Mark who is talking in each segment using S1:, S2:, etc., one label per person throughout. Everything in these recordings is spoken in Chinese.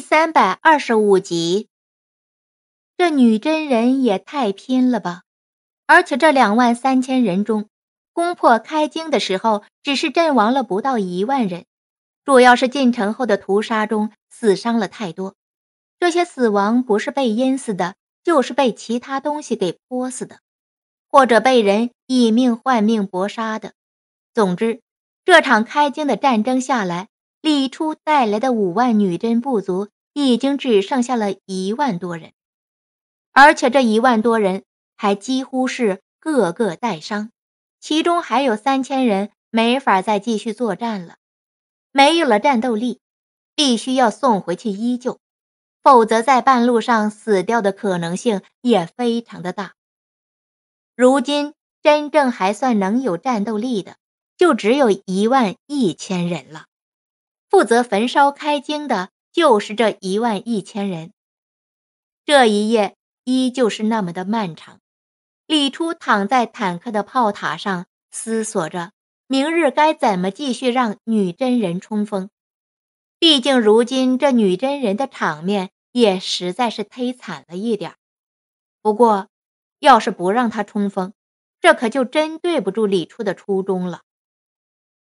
S1: 三百二十五集，这女真人也太拼了吧！而且这两万三千人中，攻破开京的时候，只是阵亡了不到一万人，主要是进城后的屠杀中死伤了太多。这些死亡不是被淹死的，就是被其他东西给泼死的，或者被人以命换命搏杀的。总之，这场开京的战争下来。李初带来的五万女真部族已经只剩下了一万多人，而且这一万多人还几乎是个个带伤，其中还有三千人没法再继续作战了，没有了战斗力，必须要送回去依旧，否则在半路上死掉的可能性也非常的大。如今真正还算能有战斗力的，就只有一万一千人了。负责焚烧开经的就是这一万一千人。这一夜依旧是那么的漫长。李初躺在坦克的炮塔上思索着，明日该怎么继续让女真人冲锋？毕竟如今这女真人的场面也实在是忒惨了一点。不过，要是不让他冲锋，这可就真对不住李初的初衷了。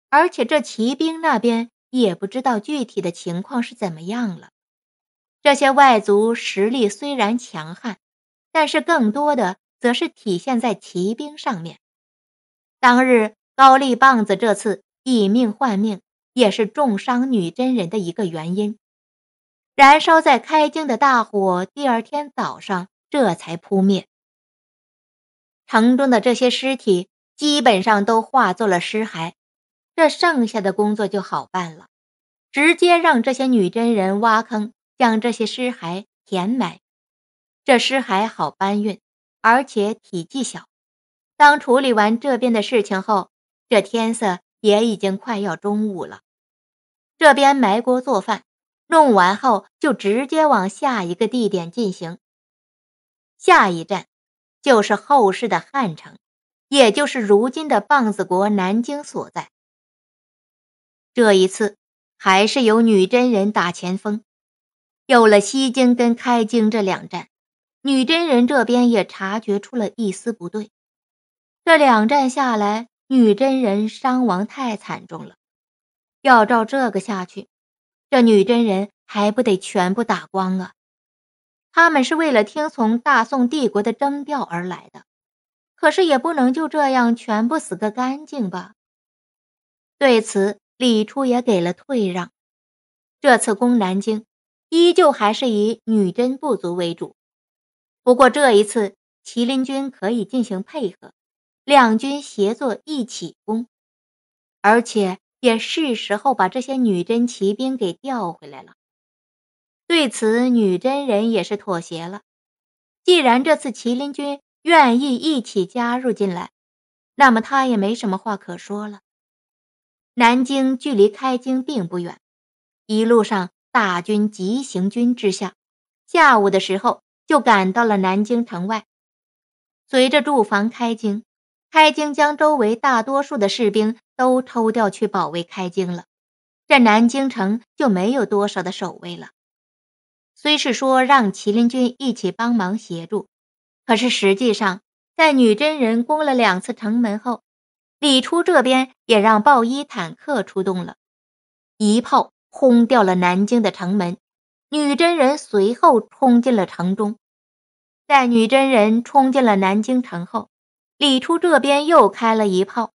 S1: 而且这骑兵那边……也不知道具体的情况是怎么样了。这些外族实力虽然强悍，但是更多的则是体现在骑兵上面。当日高丽棒子这次以命换命，也是重伤女真人的一个原因。燃烧在开京的大火，第二天早上这才扑灭。城中的这些尸体，基本上都化作了尸骸。这剩下的工作就好办了，直接让这些女真人挖坑，将这些尸骸填埋。这尸骸好搬运，而且体积小。当处理完这边的事情后，这天色也已经快要中午了。这边埋锅做饭，弄完后就直接往下一个地点进行。下一站就是后世的汉城，也就是如今的棒子国南京所在。这一次还是由女真人打前锋。有了西京跟开京这两站，女真人这边也察觉出了一丝不对。这两站下来，女真人伤亡太惨重了。要照这个下去，这女真人还不得全部打光啊？他们是为了听从大宋帝国的征调而来的，可是也不能就这样全部死个干净吧？对此。李初也给了退让，这次攻南京依旧还是以女真部族为主，不过这一次麒麟军可以进行配合，两军协作一起攻，而且也是时候把这些女真骑兵给调回来了。对此，女真人也是妥协了，既然这次麒麟军愿意一起加入进来，那么他也没什么话可说了。南京距离开京并不远，一路上大军急行军之下，下午的时候就赶到了南京城外。随着驻防开京，开京将周围大多数的士兵都抽调去保卫开京了，这南京城就没有多少的守卫了。虽是说让麒麟军一起帮忙协助，可是实际上在女真人攻了两次城门后。李初这边也让豹一坦克出动了，一炮轰掉了南京的城门，女真人随后冲进了城中。在女真人冲进了南京城后，李初这边又开了一炮，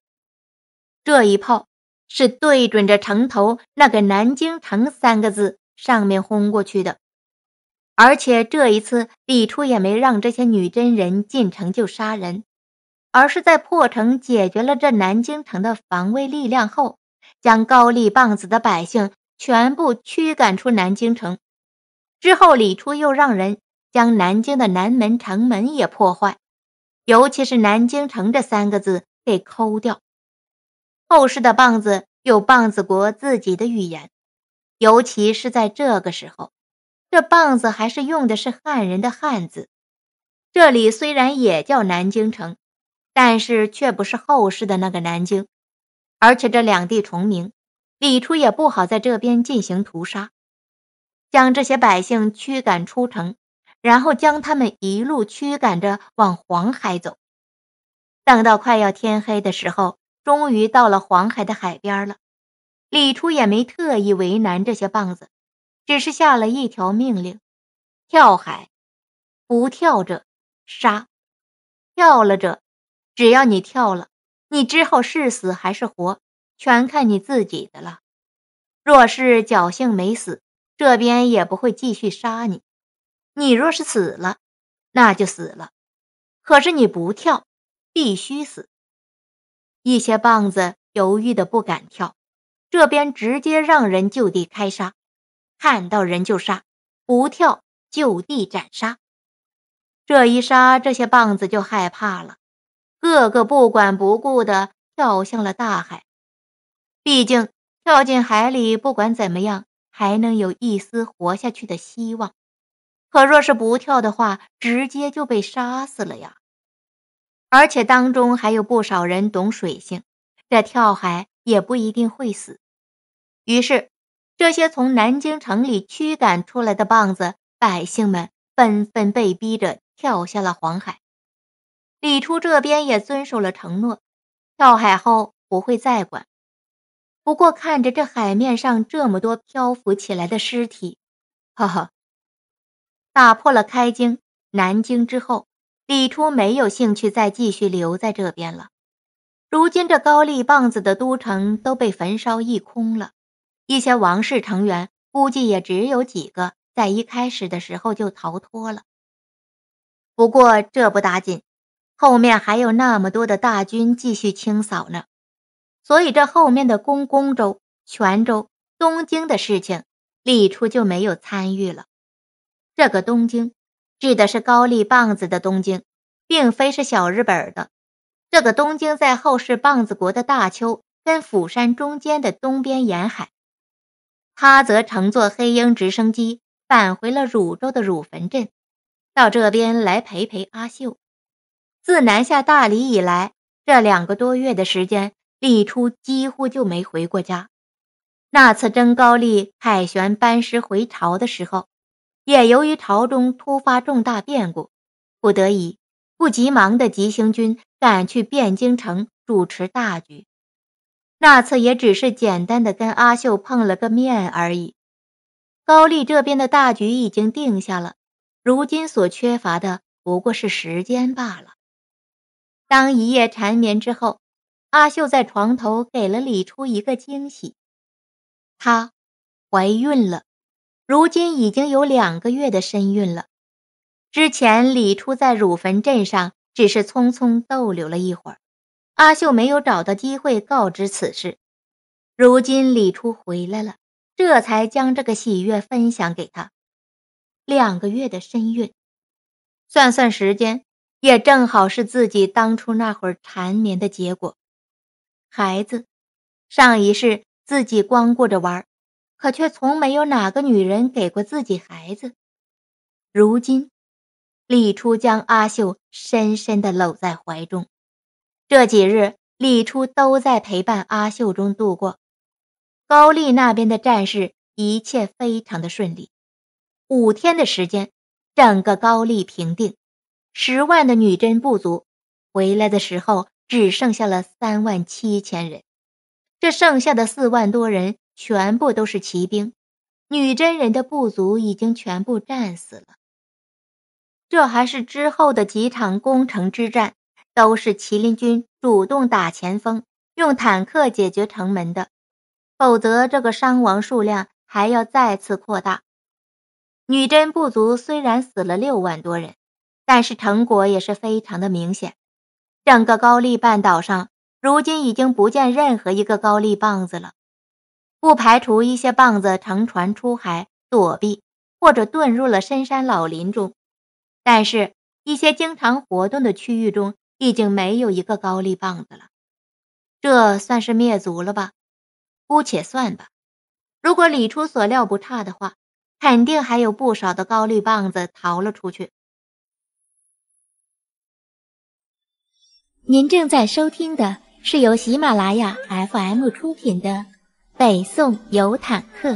S1: 这一炮是对准着城头那个“南京城”三个字上面轰过去的。而且这一次，李初也没让这些女真人进城就杀人。而是在破城解决了这南京城的防卫力量后，将高丽棒子的百姓全部驱赶出南京城。之后，李初又让人将南京的南门城门也破坏，尤其是“南京城”这三个字给抠掉。后世的棒子有棒子国自己的语言，尤其是在这个时候，这棒子还是用的是汉人的汉字。这里虽然也叫南京城。但是却不是后世的那个南京，而且这两地重名，李初也不好在这边进行屠杀，将这些百姓驱赶出城，然后将他们一路驱赶着往黄海走。等到快要天黑的时候，终于到了黄海的海边了。李初也没特意为难这些棒子，只是下了一条命令：跳海，不跳者杀；跳了者。只要你跳了，你之后是死还是活，全看你自己的了。若是侥幸没死，这边也不会继续杀你。你若是死了，那就死了。可是你不跳，必须死。一些棒子犹豫的不敢跳，这边直接让人就地开杀，看到人就杀，不跳就地斩杀。这一杀，这些棒子就害怕了。个个不管不顾的跳向了大海，毕竟跳进海里不管怎么样还能有一丝活下去的希望，可若是不跳的话，直接就被杀死了呀！而且当中还有不少人懂水性，这跳海也不一定会死。于是，这些从南京城里驱赶出来的棒子百姓们纷纷被逼着跳下了黄海。李初这边也遵守了承诺，跳海后不会再管。不过看着这海面上这么多漂浮起来的尸体，呵呵。打破了开京、南京之后，李初没有兴趣再继续留在这边了。如今这高丽棒子的都城都被焚烧一空了，一些王室成员估计也只有几个在一开始的时候就逃脱了。不过这不打紧。后面还有那么多的大军继续清扫呢，所以这后面的公公州、泉州、东京的事情，李初就没有参与了。这个东京指的是高丽棒子的东京，并非是小日本的。这个东京在后世棒子国的大邱跟釜山中间的东边沿海。他则乘坐黑鹰直升机返回了汝州的汝坟镇，到这边来陪陪阿秀。自南下大理以来，这两个多月的时间，李初几乎就没回过家。那次征高丽，凯旋班师回朝的时候，也由于朝中突发重大变故，不得已，不急忙的急行军赶去汴京城主持大局。那次也只是简单的跟阿秀碰了个面而已。高丽这边的大局已经定下了，如今所缺乏的不过是时间罢了。当一夜缠绵之后，阿秀在床头给了李初一个惊喜，她怀孕了，如今已经有两个月的身孕了。之前李初在乳坟镇上只是匆匆逗留了一会儿，阿秀没有找到机会告知此事。如今李初回来了，这才将这个喜悦分享给他。两个月的身孕，算算时间。也正好是自己当初那会儿缠绵的结果。孩子，上一世自己光顾着玩，可却从没有哪个女人给过自己孩子。如今，李初将阿秀深深的搂在怀中。这几日，李初都在陪伴阿秀中度过。高丽那边的战事一切非常的顺利，五天的时间，整个高丽平定。十万的女真部族回来的时候，只剩下了三万七千人。这剩下的四万多人全部都是骑兵，女真人的部族已经全部战死了。这还是之后的几场攻城之战，都是麒麟军主动打前锋，用坦克解决城门的，否则这个伤亡数量还要再次扩大。女真部族虽然死了六万多人。但是成果也是非常的明显，整个高丽半岛上如今已经不见任何一个高丽棒子了。不排除一些棒子乘船出海躲避，或者遁入了深山老林中。但是，一些经常活动的区域中已经没有一个高丽棒子了。这算是灭族了吧？姑且算吧。如果李初所料不差的话，肯定还有不少的高丽棒子逃了出去。您正在收听的是由喜马拉雅 FM 出品的《北宋有坦克》。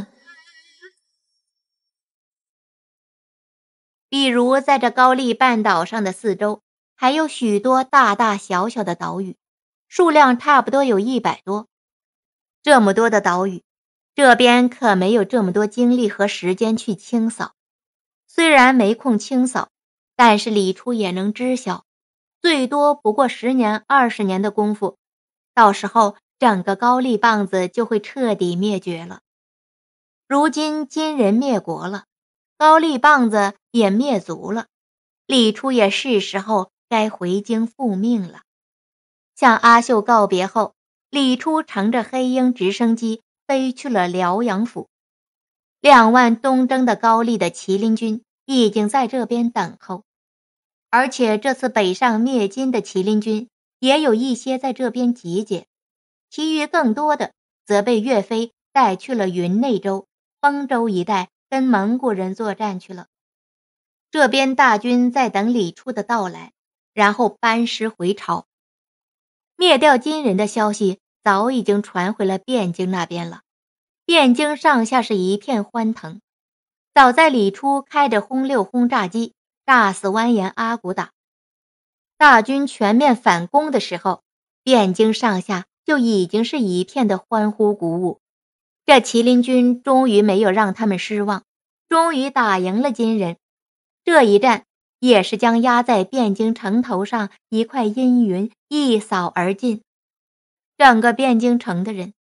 S1: 比如，在这高丽半岛上的四周，还有许多大大小小的岛屿，数量差不多有一百多。这么多的岛屿，这边可没有这么多精力和时间去清扫。虽然没空清扫，但是李初也能知晓。最多不过十年二十年的功夫，到时候整个高丽棒子就会彻底灭绝了。如今金人灭国了，高丽棒子也灭族了，李初也是时候该回京复命了。向阿秀告别后，李初乘着黑鹰直升机飞去了辽阳府。两万东征的高丽的麒麟军已经在这边等候。而且这次北上灭金的麒麟军也有一些在这边集结，其余更多的则被岳飞带去了云内州、丰州一带跟蒙古人作战去了。这边大军在等李初的到来，然后班师回朝。灭掉金人的消息早已经传回了汴京那边了，汴京上下是一片欢腾。早在李初开着轰六轰炸机。大肆蜿蜒阿骨打，大军全面反攻的时候，汴京上下就已经是一片的欢呼鼓舞。这麒麟军终于没有让他们失望，终于打赢了金人。这一战也是将压在汴京城头上一块阴云一扫而尽。整个汴京城的人，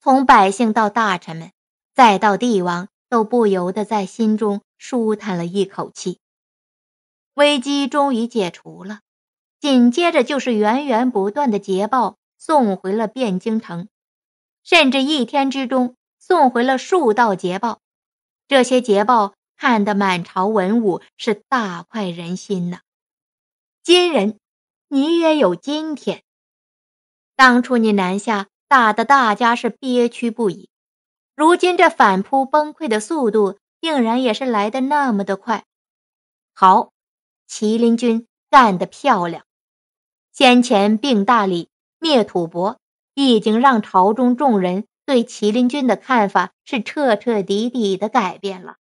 S1: 从百姓到大臣们，再到帝王，都不由得在心中舒坦了一口气。危机终于解除了，紧接着就是源源不断的捷报送回了汴京城，甚至一天之中送回了数道捷报。这些捷报看得满朝文武是大快人心呢。金人，你也有今天。当初你南下打得大家是憋屈不已，如今这反扑崩溃的速度定然也是来得那么的快。好。麒麟军干得漂亮！先前并大理灭吐蕃，已经让朝中众人对麒麟军的看法是彻彻底底的改变了。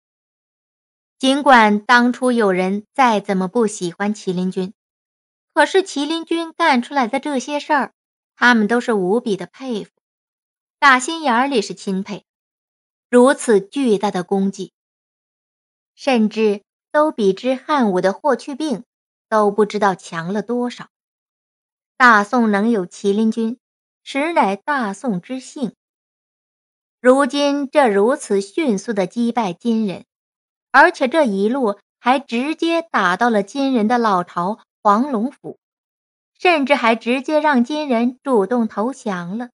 S1: 尽管当初有人再怎么不喜欢麒麟军，可是麒麟军干出来的这些事儿，他们都是无比的佩服，打心眼里是钦佩。如此巨大的功绩，甚至……都比之汉武的霍去病都不知道强了多少。大宋能有麒麟军，实乃大宋之幸。如今这如此迅速的击败金人，而且这一路还直接打到了金人的老巢黄龙府，甚至还直接让金人主动投降了。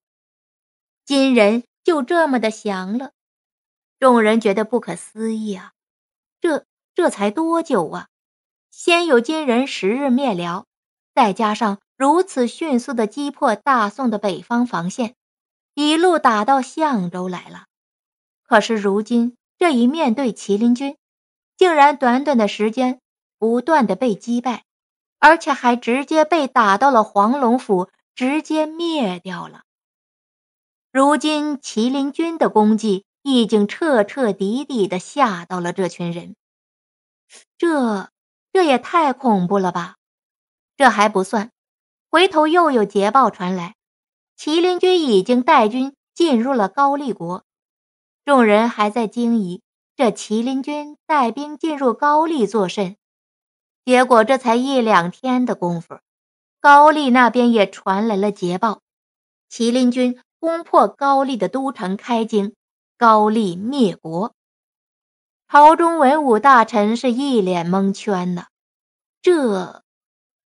S1: 金人就这么的降了，众人觉得不可思议啊！这。这才多久啊！先有金人十日灭辽，再加上如此迅速的击破大宋的北方防线，一路打到相州来了。可是如今这一面对麒麟军，竟然短短的时间不断的被击败，而且还直接被打到了黄龙府，直接灭掉了。如今麒麟军的功绩已经彻彻底底的吓到了这群人。这这也太恐怖了吧！这还不算，回头又有捷报传来，麒麟军已经带军进入了高丽国。众人还在惊疑，这麒麟军带兵进入高丽作甚？结果这才一两天的功夫，高丽那边也传来了捷报，麒麟军攻破高丽的都城开京，高丽灭国。朝中文武大臣是一脸蒙圈呢。这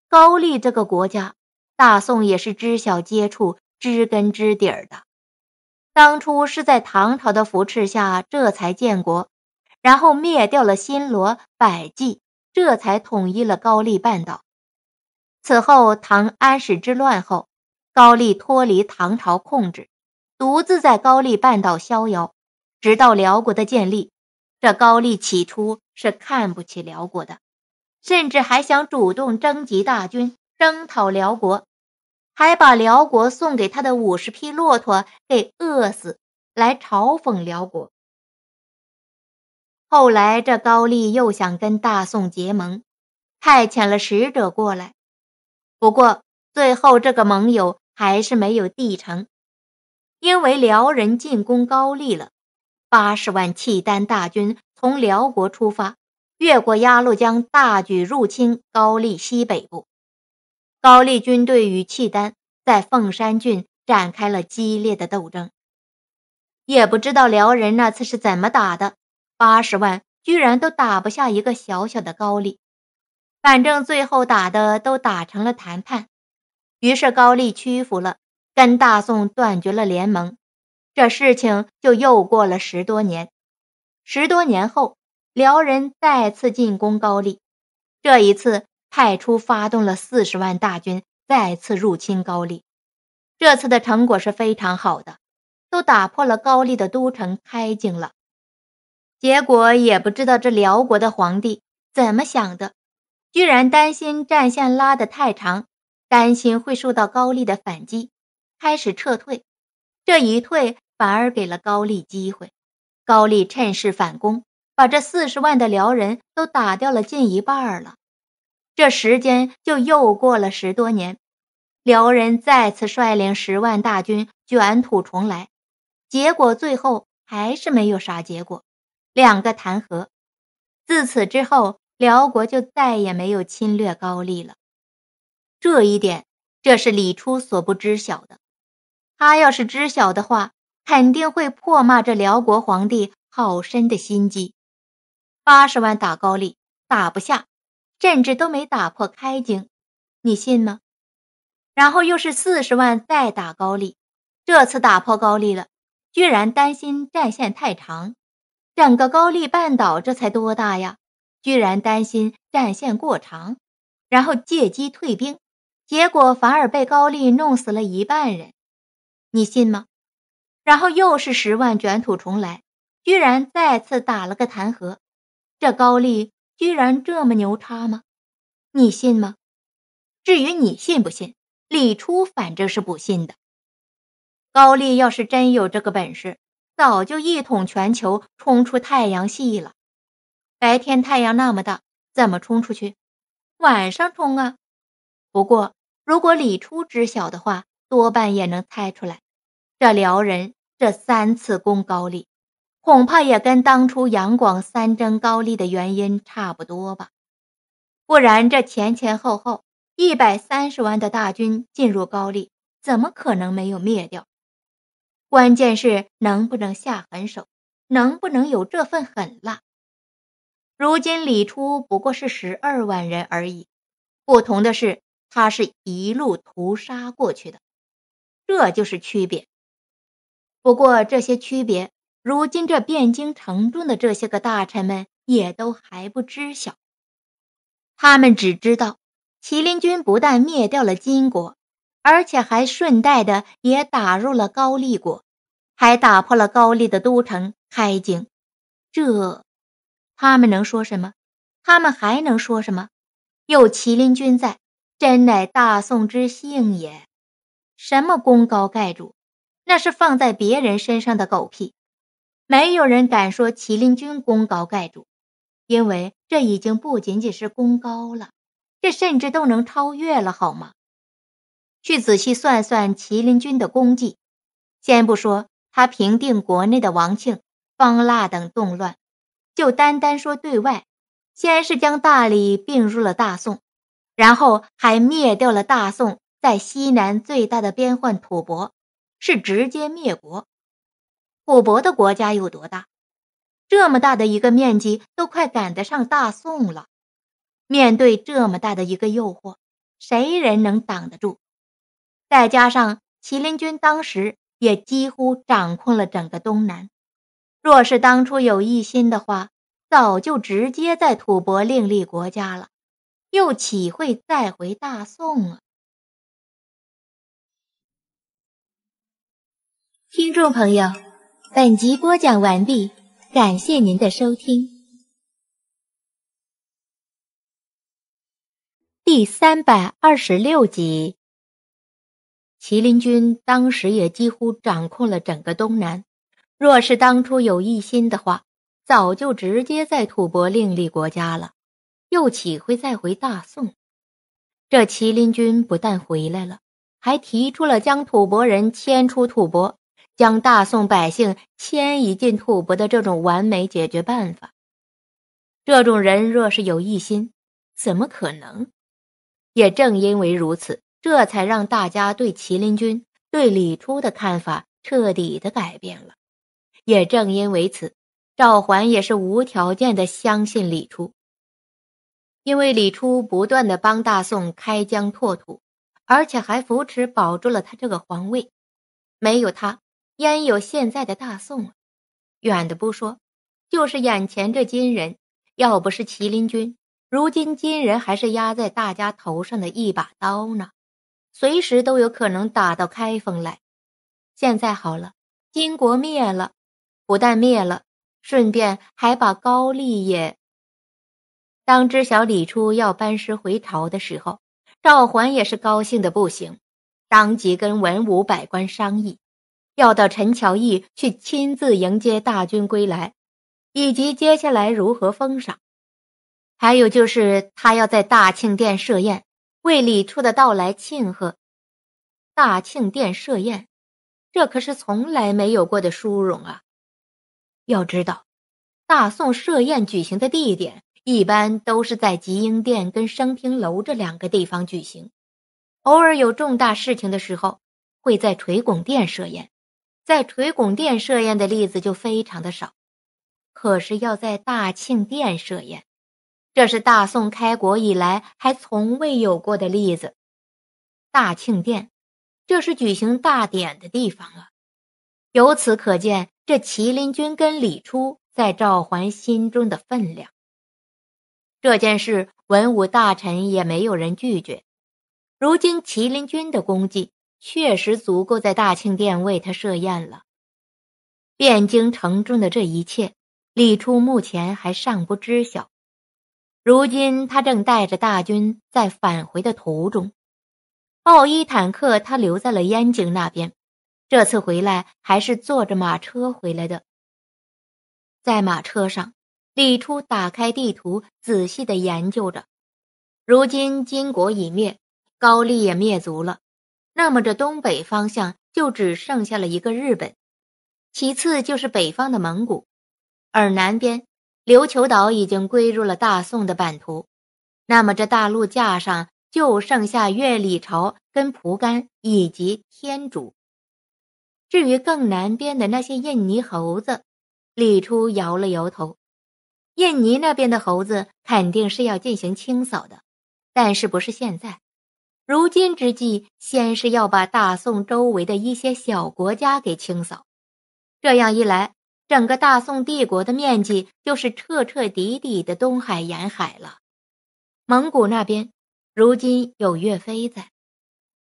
S1: 高丽这个国家，大宋也是知晓接触、知根知底儿的。当初是在唐朝的扶持下，这才建国，然后灭掉了新罗、百济，这才统一了高丽半岛。此后，唐安史之乱后，高丽脱离唐朝控制，独自在高丽半岛逍遥，直到辽国的建立。这高丽起初是看不起辽国的，甚至还想主动征集大军征讨辽国，还把辽国送给他的五十匹骆驼给饿死，来嘲讽辽国。后来，这高丽又想跟大宋结盟，派遣了使者过来，不过最后这个盟友还是没有缔成，因为辽人进攻高丽了。八十万契丹大军从辽国出发，越过鸭绿江，大举入侵高丽西北部。高丽军队与契丹在凤山郡展开了激烈的斗争。也不知道辽人那次是怎么打的，八十万居然都打不下一个小小的高丽。反正最后打的都打成了谈判，于是高丽屈服了，跟大宋断绝了联盟。这事情就又过了十多年。十多年后，辽人再次进攻高丽，这一次派出发动了四十万大军，再次入侵高丽。这次的成果是非常好的，都打破了高丽的都城开境了。结果也不知道这辽国的皇帝怎么想的，居然担心战线拉得太长，担心会受到高丽的反击，开始撤退。这一退，反而给了高丽机会，高丽趁势反攻，把这四十万的辽人都打掉了近一半了。这时间就又过了十多年，辽人再次率领十万大军卷土重来，结果最后还是没有啥结果，两个弹劾。自此之后，辽国就再也没有侵略高丽了。这一点，这是李初所不知晓的，他要是知晓的话。肯定会破骂这辽国皇帝好深的心机，八十万打高丽打不下，甚至都没打破开京，你信吗？然后又是四十万再打高丽，这次打破高丽了，居然担心战线太长，整个高丽半岛这才多大呀，居然担心战线过长，然后借机退兵，结果反而被高丽弄死了一半人，你信吗？然后又是十万卷土重来，居然再次打了个弹劾。这高丽居然这么牛叉吗？你信吗？至于你信不信，李初反正是不信的。高丽要是真有这个本事，早就一统全球，冲出太阳系了。白天太阳那么大，怎么冲出去？晚上冲啊！不过如果李初知晓的话，多半也能猜出来，这辽人。这三次攻高丽，恐怕也跟当初杨广三征高丽的原因差不多吧？不然这前前后后一百三十万的大军进入高丽，怎么可能没有灭掉？关键是能不能下狠手，能不能有这份狠辣？如今李初不过是十二万人而已，不同的是，他是一路屠杀过去的，这就是区别。不过这些区别，如今这汴京城中的这些个大臣们也都还不知晓。他们只知道，麒麟军不但灭掉了金国，而且还顺带的也打入了高丽国，还打破了高丽的都城开京。这，他们能说什么？他们还能说什么？有麒麟军在，真乃大宋之幸也。什么功高盖主？那是放在别人身上的狗屁，没有人敢说麒麟军功高盖主，因为这已经不仅仅是功高了，这甚至都能超越了，好吗？去仔细算算麒麟军的功绩，先不说他平定国内的王庆、方腊等动乱，就单单说对外，先是将大理并入了大宋，然后还灭掉了大宋在西南最大的边患吐蕃。是直接灭国。吐蕃的国家有多大？这么大的一个面积，都快赶得上大宋了。面对这么大的一个诱惑，谁人能挡得住？再加上麒麟军当时也几乎掌控了整个东南，若是当初有异心的话，早就直接在吐蕃另立国家了，又岂会再回大宋了？听众朋友，本集播讲完毕，感谢您的收听。第三百二十六集，麒麟军当时也几乎掌控了整个东南，若是当初有异心的话，早就直接在吐蕃另立国家了，又岂会再回大宋？这麒麟军不但回来了，还提出了将吐蕃人迁出吐蕃。将大宋百姓迁移进吐蕃的这种完美解决办法，这种人若是有异心，怎么可能？也正因为如此，这才让大家对麒麟军、对李初的看法彻底的改变了。也正因为此，赵桓也是无条件的相信李初，因为李初不断的帮大宋开疆拓土，而且还扶持保住了他这个皇位，没有他。焉有现在的大宋远的不说，就是眼前这金人，要不是麒麟军，如今金人还是压在大家头上的一把刀呢，随时都有可能打到开封来。现在好了，金国灭了，不但灭了，顺便还把高丽也。当知晓李出要班师回朝的时候，赵桓也是高兴的不行，当即跟文武百官商议。要到陈乔义去亲自迎接大军归来，以及接下来如何封赏，还有就是他要在大庆殿设宴，为李处的到来庆贺。大庆殿设宴，这可是从来没有过的殊荣啊！要知道，大宋设宴举行的地点一般都是在吉英殿跟升平楼这两个地方举行，偶尔有重大事情的时候，会在垂拱殿设宴。在垂拱殿设宴的例子就非常的少，可是要在大庆殿设宴，这是大宋开国以来还从未有过的例子。大庆殿，这是举行大典的地方啊。由此可见，这麒麟军跟李初在赵桓心中的分量。这件事，文武大臣也没有人拒绝。如今麒麟军的功绩。确实足够在大庆殿为他设宴了。汴京城中的这一切，李初目前还尚不知晓。如今他正带着大军在返回的途中，豹一坦克他留在了燕京那边。这次回来还是坐着马车回来的。在马车上，李初打开地图，仔细的研究着。如今金国已灭，高丽也灭族了。那么这东北方向就只剩下了一个日本，其次就是北方的蒙古，而南边琉球岛已经归入了大宋的版图。那么这大陆架上就剩下越里朝跟蒲甘以及天竺。至于更南边的那些印尼猴子，李初摇了摇头。印尼那边的猴子肯定是要进行清扫的，但是不是现在。如今之计，先是要把大宋周围的一些小国家给清扫。这样一来，整个大宋帝国的面积就是彻彻底底的东海沿海了。蒙古那边，如今有岳飞在，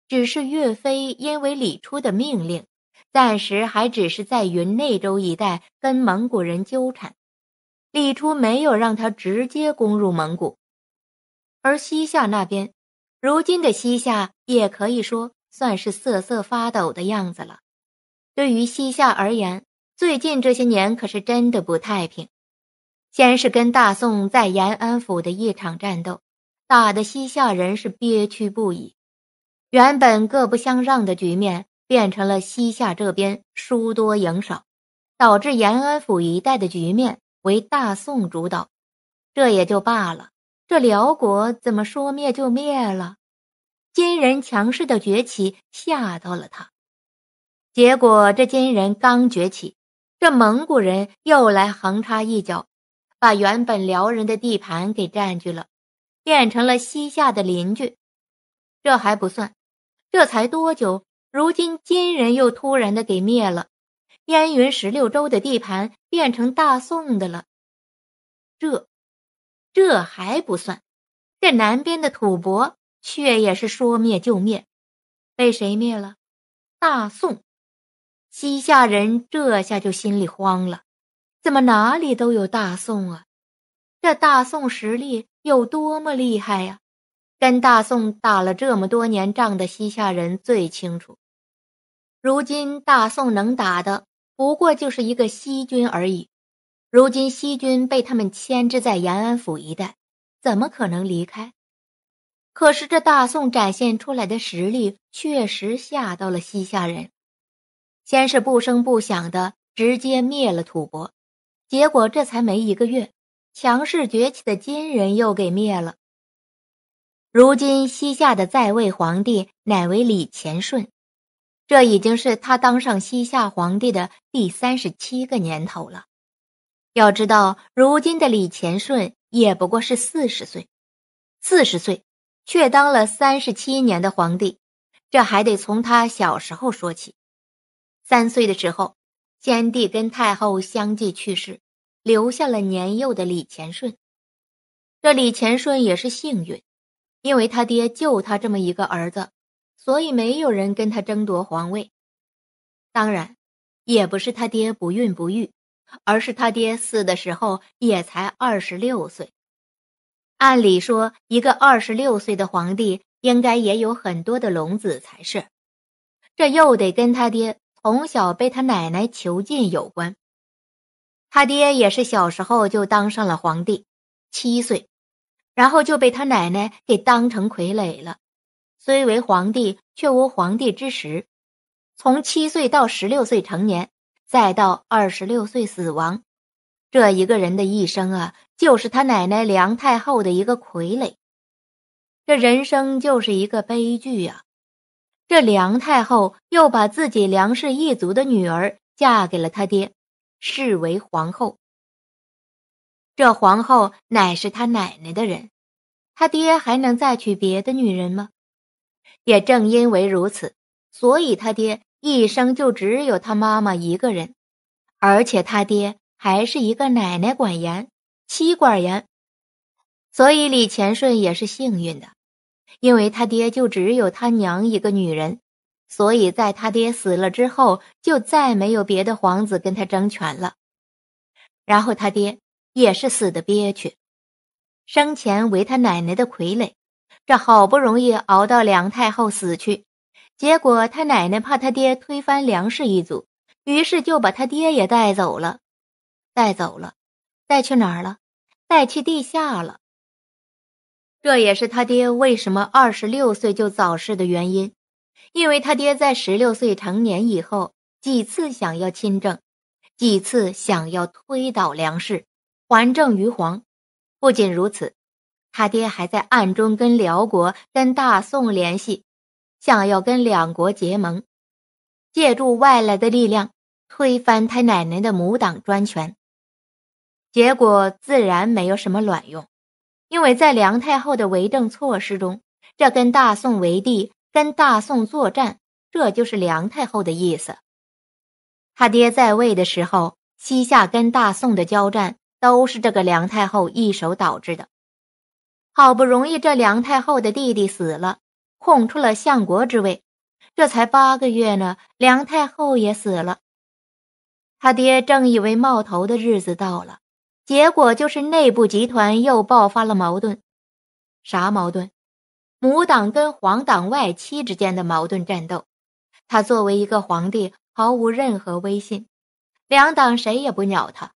S1: 只是岳飞因为李初的命令，暂时还只是在云内州一带跟蒙古人纠缠。李初没有让他直接攻入蒙古，而西夏那边。如今的西夏也可以说算是瑟瑟发抖的样子了。对于西夏而言，最近这些年可是真的不太平。先是跟大宋在延安府的一场战斗，打的西夏人是憋屈不已。原本各不相让的局面，变成了西夏这边输多赢少，导致延安府一带的局面为大宋主导。这也就罢了。这辽国怎么说灭就灭了，金人强势的崛起吓到了他。结果这金人刚崛起，这蒙古人又来横插一脚，把原本辽人的地盘给占据了，变成了西夏的邻居。这还不算，这才多久？如今金人又突然的给灭了，燕云十六州的地盘变成大宋的了。这。这还不算，这南边的吐蕃却也是说灭就灭，被谁灭了？大宋！西夏人这下就心里慌了，怎么哪里都有大宋啊？这大宋实力有多么厉害呀？跟大宋打了这么多年仗的西夏人最清楚，如今大宋能打的不过就是一个西军而已。如今西军被他们牵制在延安府一带，怎么可能离开？可是这大宋展现出来的实力确实吓到了西夏人。先是不声不响的直接灭了吐蕃，结果这才没一个月，强势崛起的金人又给灭了。如今西夏的在位皇帝乃为李乾顺，这已经是他当上西夏皇帝的第三十七个年头了。要知道，如今的李乾顺也不过是四十岁，四十岁却当了三十七年的皇帝，这还得从他小时候说起。三岁的时候，先帝跟太后相继去世，留下了年幼的李乾顺。这李乾顺也是幸运，因为他爹就他这么一个儿子，所以没有人跟他争夺皇位。当然，也不是他爹不孕不育。而是他爹死的时候也才二十六岁，按理说一个二十六岁的皇帝应该也有很多的龙子才是，这又得跟他爹从小被他奶奶囚禁有关。他爹也是小时候就当上了皇帝，七岁，然后就被他奶奶给当成傀儡了，虽为皇帝却无皇帝之实。从七岁到十六岁成年。再到二十六岁死亡，这一个人的一生啊，就是他奶奶梁太后的一个傀儡。这人生就是一个悲剧啊！这梁太后又把自己梁氏一族的女儿嫁给了他爹，视为皇后。这皇后乃是他奶奶的人，他爹还能再娶别的女人吗？也正因为如此，所以他爹。一生就只有他妈妈一个人，而且他爹还是一个奶奶管严、妻管严，所以李乾顺也是幸运的，因为他爹就只有他娘一个女人，所以在他爹死了之后，就再没有别的皇子跟他争权了。然后他爹也是死的憋屈，生前为他奶奶的傀儡，这好不容易熬到梁太后死去。结果，他奶奶怕他爹推翻梁氏一族，于是就把他爹也带走了，带走了，带去哪儿了？带去地下了。这也是他爹为什么二十六岁就早逝的原因，因为他爹在十六岁成年以后，几次想要亲政，几次想要推倒梁氏，还政于皇。不仅如此，他爹还在暗中跟辽国、跟大宋联系。想要跟两国结盟，借助外来的力量推翻他奶奶的母党专权，结果自然没有什么卵用，因为在梁太后的为政措施中，这跟大宋为帝、跟大宋作战，这就是梁太后的意思。他爹在位的时候，西夏跟大宋的交战都是这个梁太后一手导致的，好不容易这梁太后的弟弟死了。空出了相国之位，这才八个月呢，梁太后也死了。他爹正以为冒头的日子到了，结果就是内部集团又爆发了矛盾。啥矛盾？母党跟皇党外戚之间的矛盾战斗。他作为一个皇帝，毫无任何威信，两党谁也不鸟他，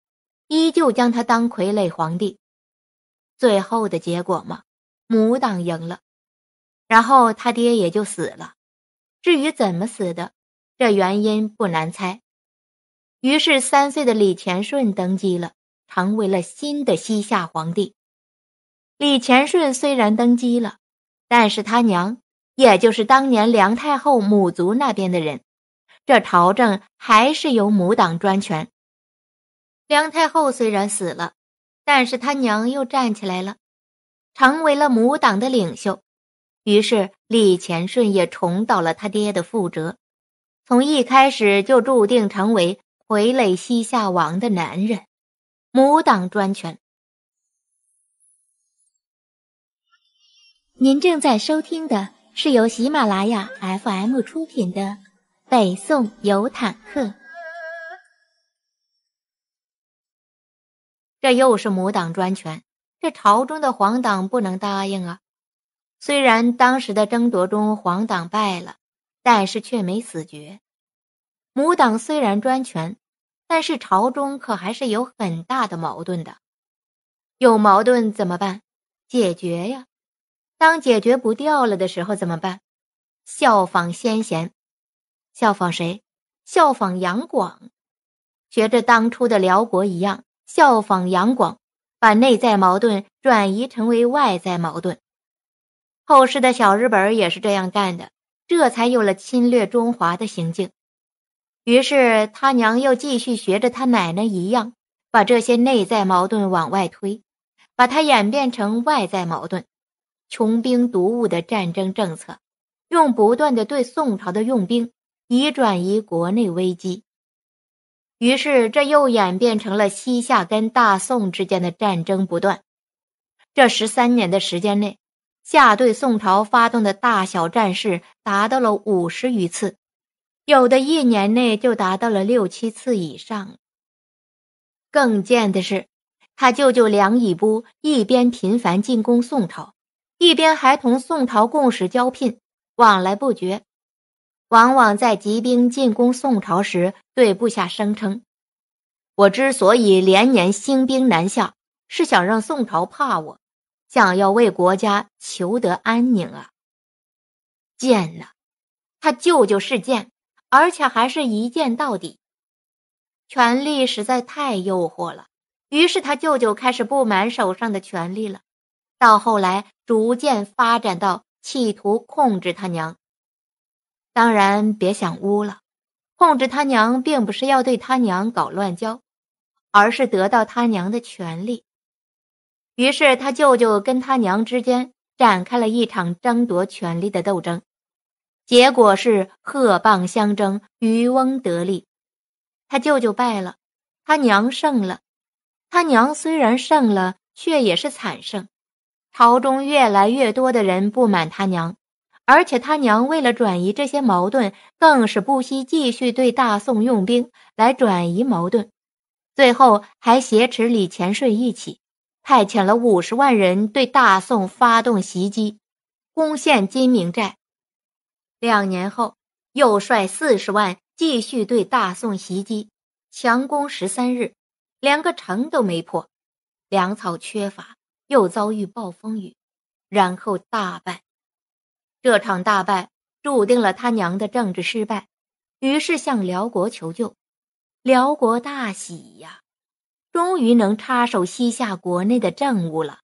S1: 依旧将他当傀儡皇帝。最后的结果嘛，母党赢了。然后他爹也就死了，至于怎么死的，这原因不难猜。于是三岁的李乾顺登基了，成为了新的西夏皇帝。李乾顺虽然登基了，但是他娘，也就是当年梁太后母族那边的人，这朝政还是由母党专权。梁太后虽然死了，但是他娘又站起来了，成为了母党的领袖。于是，李乾顺也重蹈了他爹的覆辙，从一开始就注定成为傀儡西夏王的男人。母党专权。您正在收听的是由喜马拉雅 FM 出品的《北宋有坦克》。这又是母党专权，这朝中的皇党不能答应啊！虽然当时的争夺中皇党败了，但是却没死绝。母党虽然专权，但是朝中可还是有很大的矛盾的。有矛盾怎么办？解决呀！当解决不掉了的时候怎么办？效仿先贤，效仿谁？效仿杨广，学着当初的辽国一样，效仿杨广，把内在矛盾转移成为外在矛盾。后世的小日本也是这样干的，这才有了侵略中华的行径。于是他娘又继续学着他奶奶一样，把这些内在矛盾往外推，把它演变成外在矛盾，穷兵黩武的战争政策，用不断的对宋朝的用兵以转移国内危机。于是这又演变成了西夏跟大宋之间的战争不断。这十三年的时间内。下对宋朝发动的大小战事达到了五十余次，有的一年内就达到了六七次以上。更贱的是，他舅舅梁以波一边频繁进攻宋朝，一边还同宋朝共使交聘往来不绝。往往在集兵进攻宋朝时，对部下声称：“我之所以连年兴兵南下，是想让宋朝怕我。”想要为国家求得安宁啊！剑呢？他舅舅是剑，而且还是一剑到底。权力实在太诱惑了，于是他舅舅开始不满手上的权力了，到后来逐渐发展到企图控制他娘。当然，别想污了。控制他娘，并不是要对他娘搞乱交，而是得到他娘的权利。于是，他舅舅跟他娘之间展开了一场争夺权力的斗争，结果是鹤蚌相争，渔翁得利。他舅舅败了，他娘胜了。他娘虽然胜了，却也是惨胜。朝中越来越多的人不满他娘，而且他娘为了转移这些矛盾，更是不惜继续对大宋用兵来转移矛盾，最后还挟持李乾顺一起。派遣了五十万人对大宋发动袭击，攻陷金明寨。两年后，又率四十万继续对大宋袭击，强攻十三日，连个城都没破，粮草缺乏，又遭遇暴风雨，然后大败。这场大败注定了他娘的政治失败，于是向辽国求救。辽国大喜呀！终于能插手西夏国内的政务了，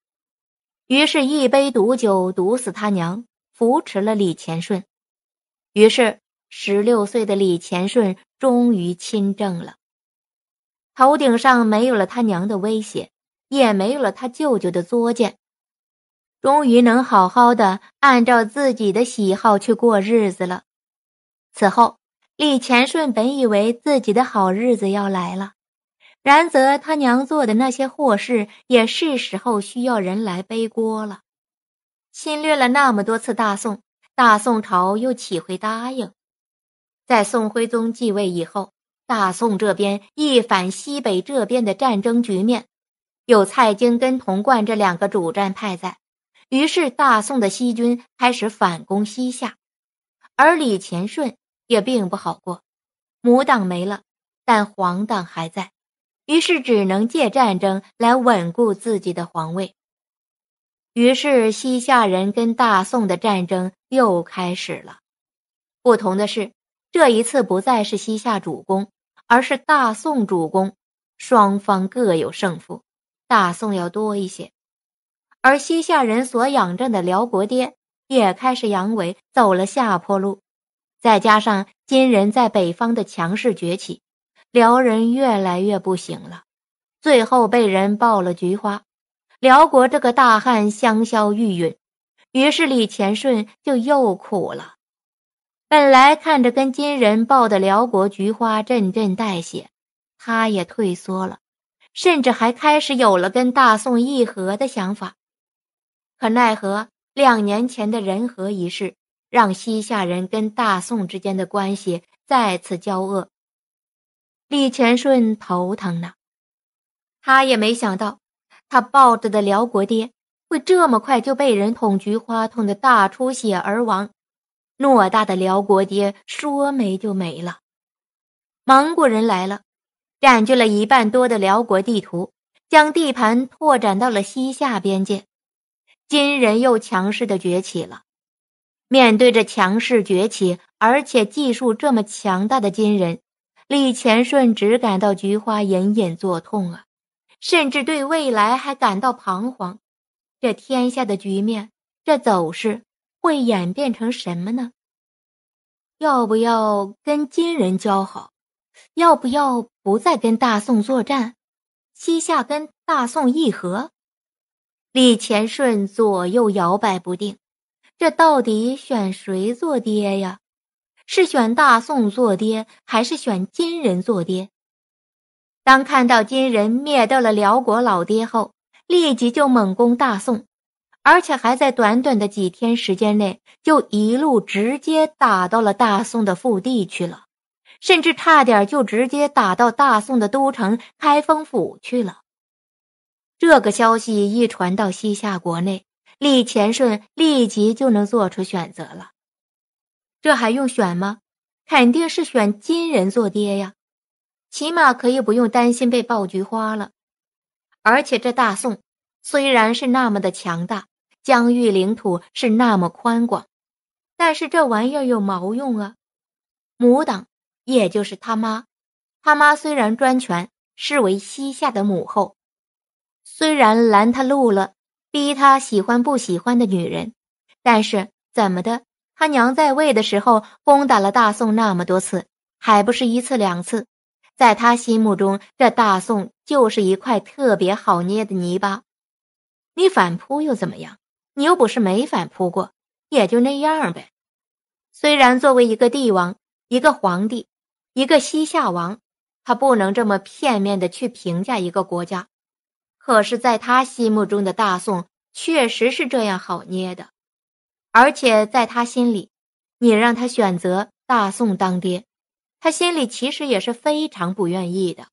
S1: 于是，一杯毒酒毒死他娘，扶持了李乾顺。于是，十六岁的李乾顺终于亲政了，头顶上没有了他娘的威胁，也没有了他舅舅的作践，终于能好好的按照自己的喜好去过日子了。此后，李乾顺本以为自己的好日子要来了。然则他娘做的那些祸事，也是时候需要人来背锅了。侵略了那么多次大宋，大宋朝又岂会答应？在宋徽宗继位以后，大宋这边一反西北这边的战争局面，有蔡京跟童贯这两个主战派在，于是大宋的西军开始反攻西夏，而李乾顺也并不好过，母党没了，但皇党还在。于是只能借战争来稳固自己的皇位。于是西夏人跟大宋的战争又开始了。不同的是，这一次不再是西夏主攻，而是大宋主攻，双方各有胜负，大宋要多一些。而西夏人所仰仗的辽国爹也开始阳痿，走了下坡路。再加上金人在北方的强势崛起。辽人越来越不行了，最后被人爆了菊花。辽国这个大汉香消玉殒，于是李乾顺就又苦了。本来看着跟金人爆的辽国菊花阵阵带血，他也退缩了，甚至还开始有了跟大宋议和的想法。可奈何两年前的人和一事，让西夏人跟大宋之间的关系再次交恶。李全顺头疼呢，他也没想到，他抱着的辽国爹会这么快就被人捅菊花，捅的大出血而亡。偌大的辽国爹说没就没了。蒙古人来了，占据了一半多的辽国地图，将地盘拓展到了西夏边界。金人又强势的崛起了，面对着强势崛起而且技术这么强大的金人。李乾顺只感到菊花隐隐作痛啊，甚至对未来还感到彷徨。这天下的局面，这走势会演变成什么呢？要不要跟金人交好？要不要不再跟大宋作战？西夏跟大宋议和？李乾顺左右摇摆不定，这到底选谁做爹呀？是选大宋做爹，还是选金人做爹？当看到金人灭掉了辽国老爹后，立即就猛攻大宋，而且还在短短的几天时间内，就一路直接打到了大宋的腹地去了，甚至差点就直接打到大宋的都城开封府去了。这个消息一传到西夏国内，李乾顺立即就能做出选择了。这还用选吗？肯定是选金人做爹呀，起码可以不用担心被爆菊花了。而且这大宋虽然是那么的强大，疆域领土是那么宽广，但是这玩意儿有毛用啊！母党也就是他妈，他妈虽然专权，视为西夏的母后，虽然拦他路了，逼他喜欢不喜欢的女人，但是怎么的？他娘在位的时候，攻打了大宋那么多次，还不是一次两次？在他心目中，这大宋就是一块特别好捏的泥巴。你反扑又怎么样？你又不是没反扑过，也就那样呗。虽然作为一个帝王、一个皇帝、一个西夏王，他不能这么片面的去评价一个国家，可是，在他心目中的大宋确实是这样好捏的。而且在他心里，你让他选择大宋当爹，他心里其实也是非常不愿意的。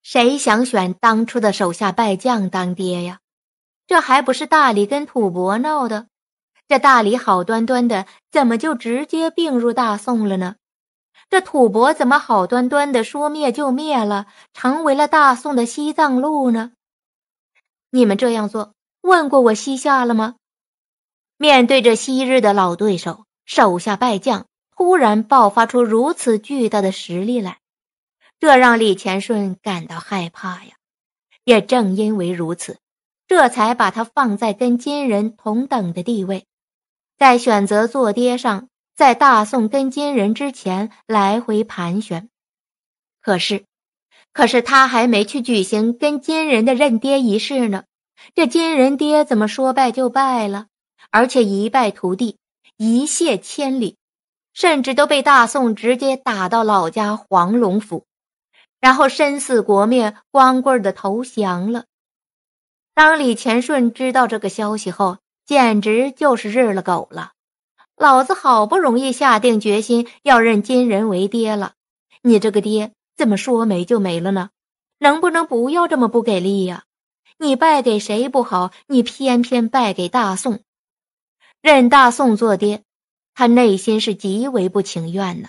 S1: 谁想选当初的手下败将当爹呀？这还不是大理跟吐蕃闹的？这大理好端端的，怎么就直接并入大宋了呢？这吐蕃怎么好端端的说灭就灭了，成为了大宋的西藏路呢？你们这样做，问过我西夏了吗？面对着昔日的老对手，手下败将突然爆发出如此巨大的实力来，这让李乾顺感到害怕呀。也正因为如此，这才把他放在跟金人同等的地位，在选择做爹上，在大宋跟金人之前来回盘旋。可是，可是他还没去举行跟金人的认爹仪式呢，这金人爹怎么说拜就拜了？而且一败涂地，一泻千里，甚至都被大宋直接打到老家黄龙府，然后身死国灭，光棍的投降了。当李乾顺知道这个消息后，简直就是日了狗了！老子好不容易下定决心要认金人为爹了，你这个爹怎么说没就没了呢？能不能不要这么不给力呀？你败给谁不好，你偏偏败给大宋！认大宋做爹，他内心是极为不情愿的。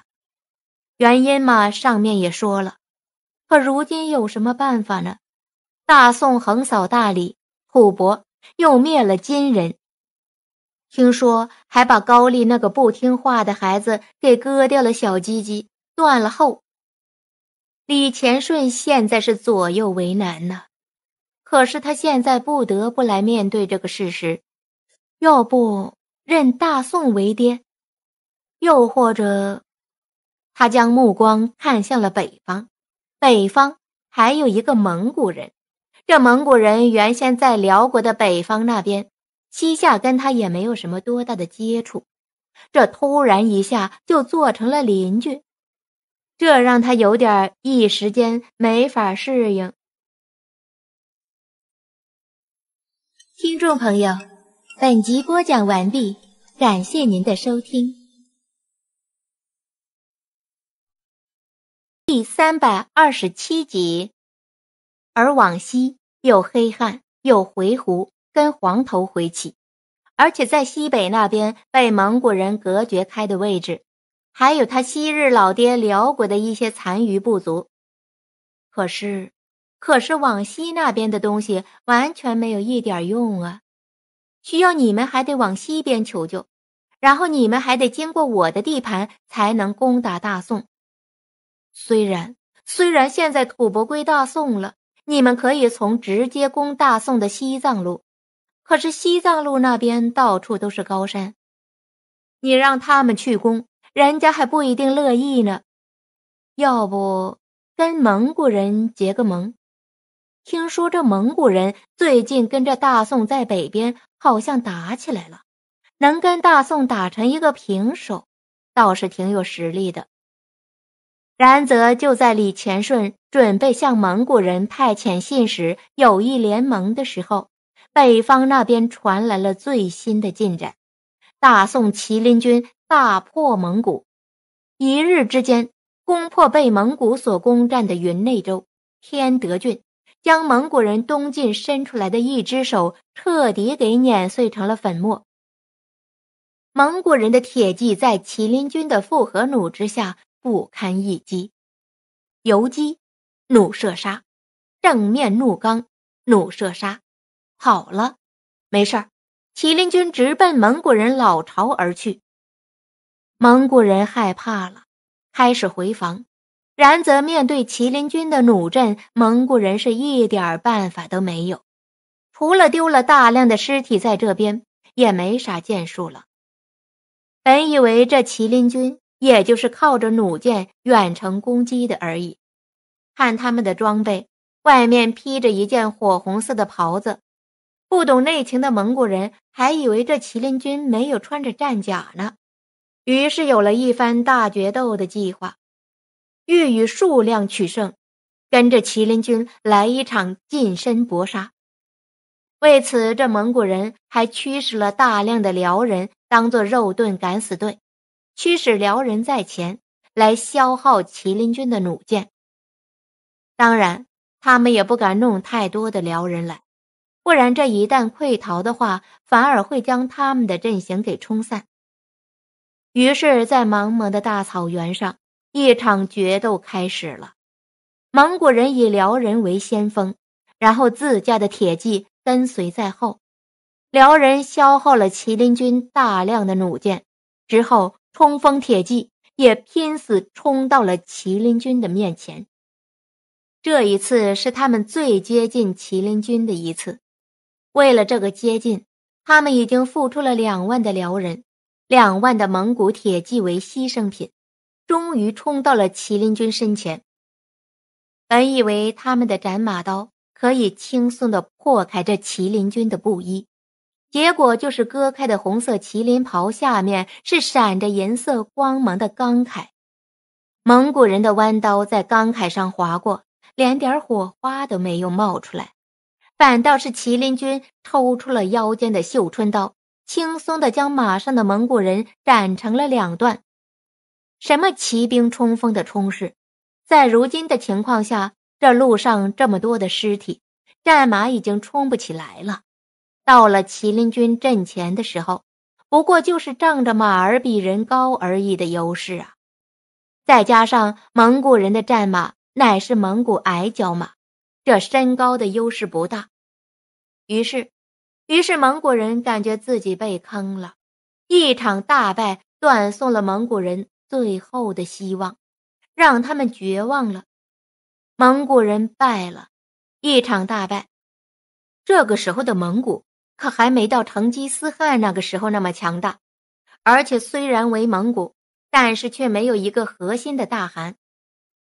S1: 原因嘛，上面也说了，可如今有什么办法呢？大宋横扫大理、吐蕃，又灭了金人，听说还把高丽那个不听话的孩子给割掉了小鸡鸡，断了后。李乾顺现在是左右为难呢，可是他现在不得不来面对这个事实，要不。认大宋为爹，又或者，他将目光看向了北方。北方还有一个蒙古人，这蒙古人原先在辽国的北方那边，西夏跟他也没有什么多大的接触，这突然一下就做成了邻居，这让他有点一时间没法适应。听众朋友。本集播讲完毕，感谢您的收听。第三百二十七集，而往西又黑汉又回鹘跟黄头回起，而且在西北那边被蒙古人隔绝开的位置，还有他昔日老爹辽国的一些残余部族。可是，可是往西那边的东西完全没有一点用啊！需要你们还得往西边求救，然后你们还得经过我的地盘才能攻打大宋。虽然虽然现在吐蕃归大宋了，你们可以从直接攻大宋的西藏路，可是西藏路那边到处都是高山，你让他们去攻，人家还不一定乐意呢。要不跟蒙古人结个盟？听说这蒙古人最近跟着大宋在北边好像打起来了，能跟大宋打成一个平手，倒是挺有实力的。然则就在李乾顺准备向蒙古人派遣信使，有意联盟的时候，北方那边传来了最新的进展：大宋麒麟军大破蒙古，一日之间攻破被蒙古所攻占的云内州、天德郡。将蒙古人东进伸出来的一只手彻底给碾碎成了粉末。蒙古人的铁骑在麒麟军的复合弩之下不堪一击，游击，弩射杀，正面怒刚，弩射杀，跑了，没事儿。麒麟军直奔蒙古人老巢而去。蒙古人害怕了，开始回防。然则，面对麒麟军的弩阵，蒙古人是一点办法都没有，除了丢了大量的尸体在这边，也没啥建树了。本以为这麒麟军也就是靠着弩箭远程攻击的而已，看他们的装备，外面披着一件火红色的袍子，不懂内情的蒙古人还以为这麒麟军没有穿着战甲呢，于是有了一番大决斗的计划。欲以数量取胜，跟着麒麟军来一场近身搏杀。为此，这蒙古人还驱使了大量的辽人当做肉盾敢死队，驱使辽人在前来消耗麒麟军的弩箭。当然，他们也不敢弄太多的辽人来，不然这一旦溃逃的话，反而会将他们的阵型给冲散。于是，在茫茫的大草原上。一场决斗开始了。蒙古人以辽人为先锋，然后自家的铁骑跟随在后。辽人消耗了麒麟军大量的弩箭之后，冲锋铁骑也拼死冲到了麒麟军的面前。这一次是他们最接近麒麟军的一次。为了这个接近，他们已经付出了两万的辽人、两万的蒙古铁骑为牺牲品。终于冲到了麒麟军身前，本以为他们的斩马刀可以轻松的破开这麒麟军的布衣，结果就是割开的红色麒麟袍下面是闪着银色光芒的钢铠。蒙古人的弯刀在钢铠上划过，连点火花都没有冒出来，反倒是麒麟军抽出了腰间的绣春刀，轻松的将马上的蒙古人斩成了两段。什么骑兵冲锋的冲势，在如今的情况下，这路上这么多的尸体，战马已经冲不起来了。到了麒麟军阵前的时候，不过就是仗着马儿比人高而已的优势啊！再加上蒙古人的战马乃是蒙古矮脚马，这身高的优势不大。于是，于是蒙古人感觉自己被坑了，一场大败，断送了蒙古人。最后的希望，让他们绝望了。蒙古人败了，一场大败。这个时候的蒙古，可还没到成吉思汗那个时候那么强大。而且虽然为蒙古，但是却没有一个核心的大汗。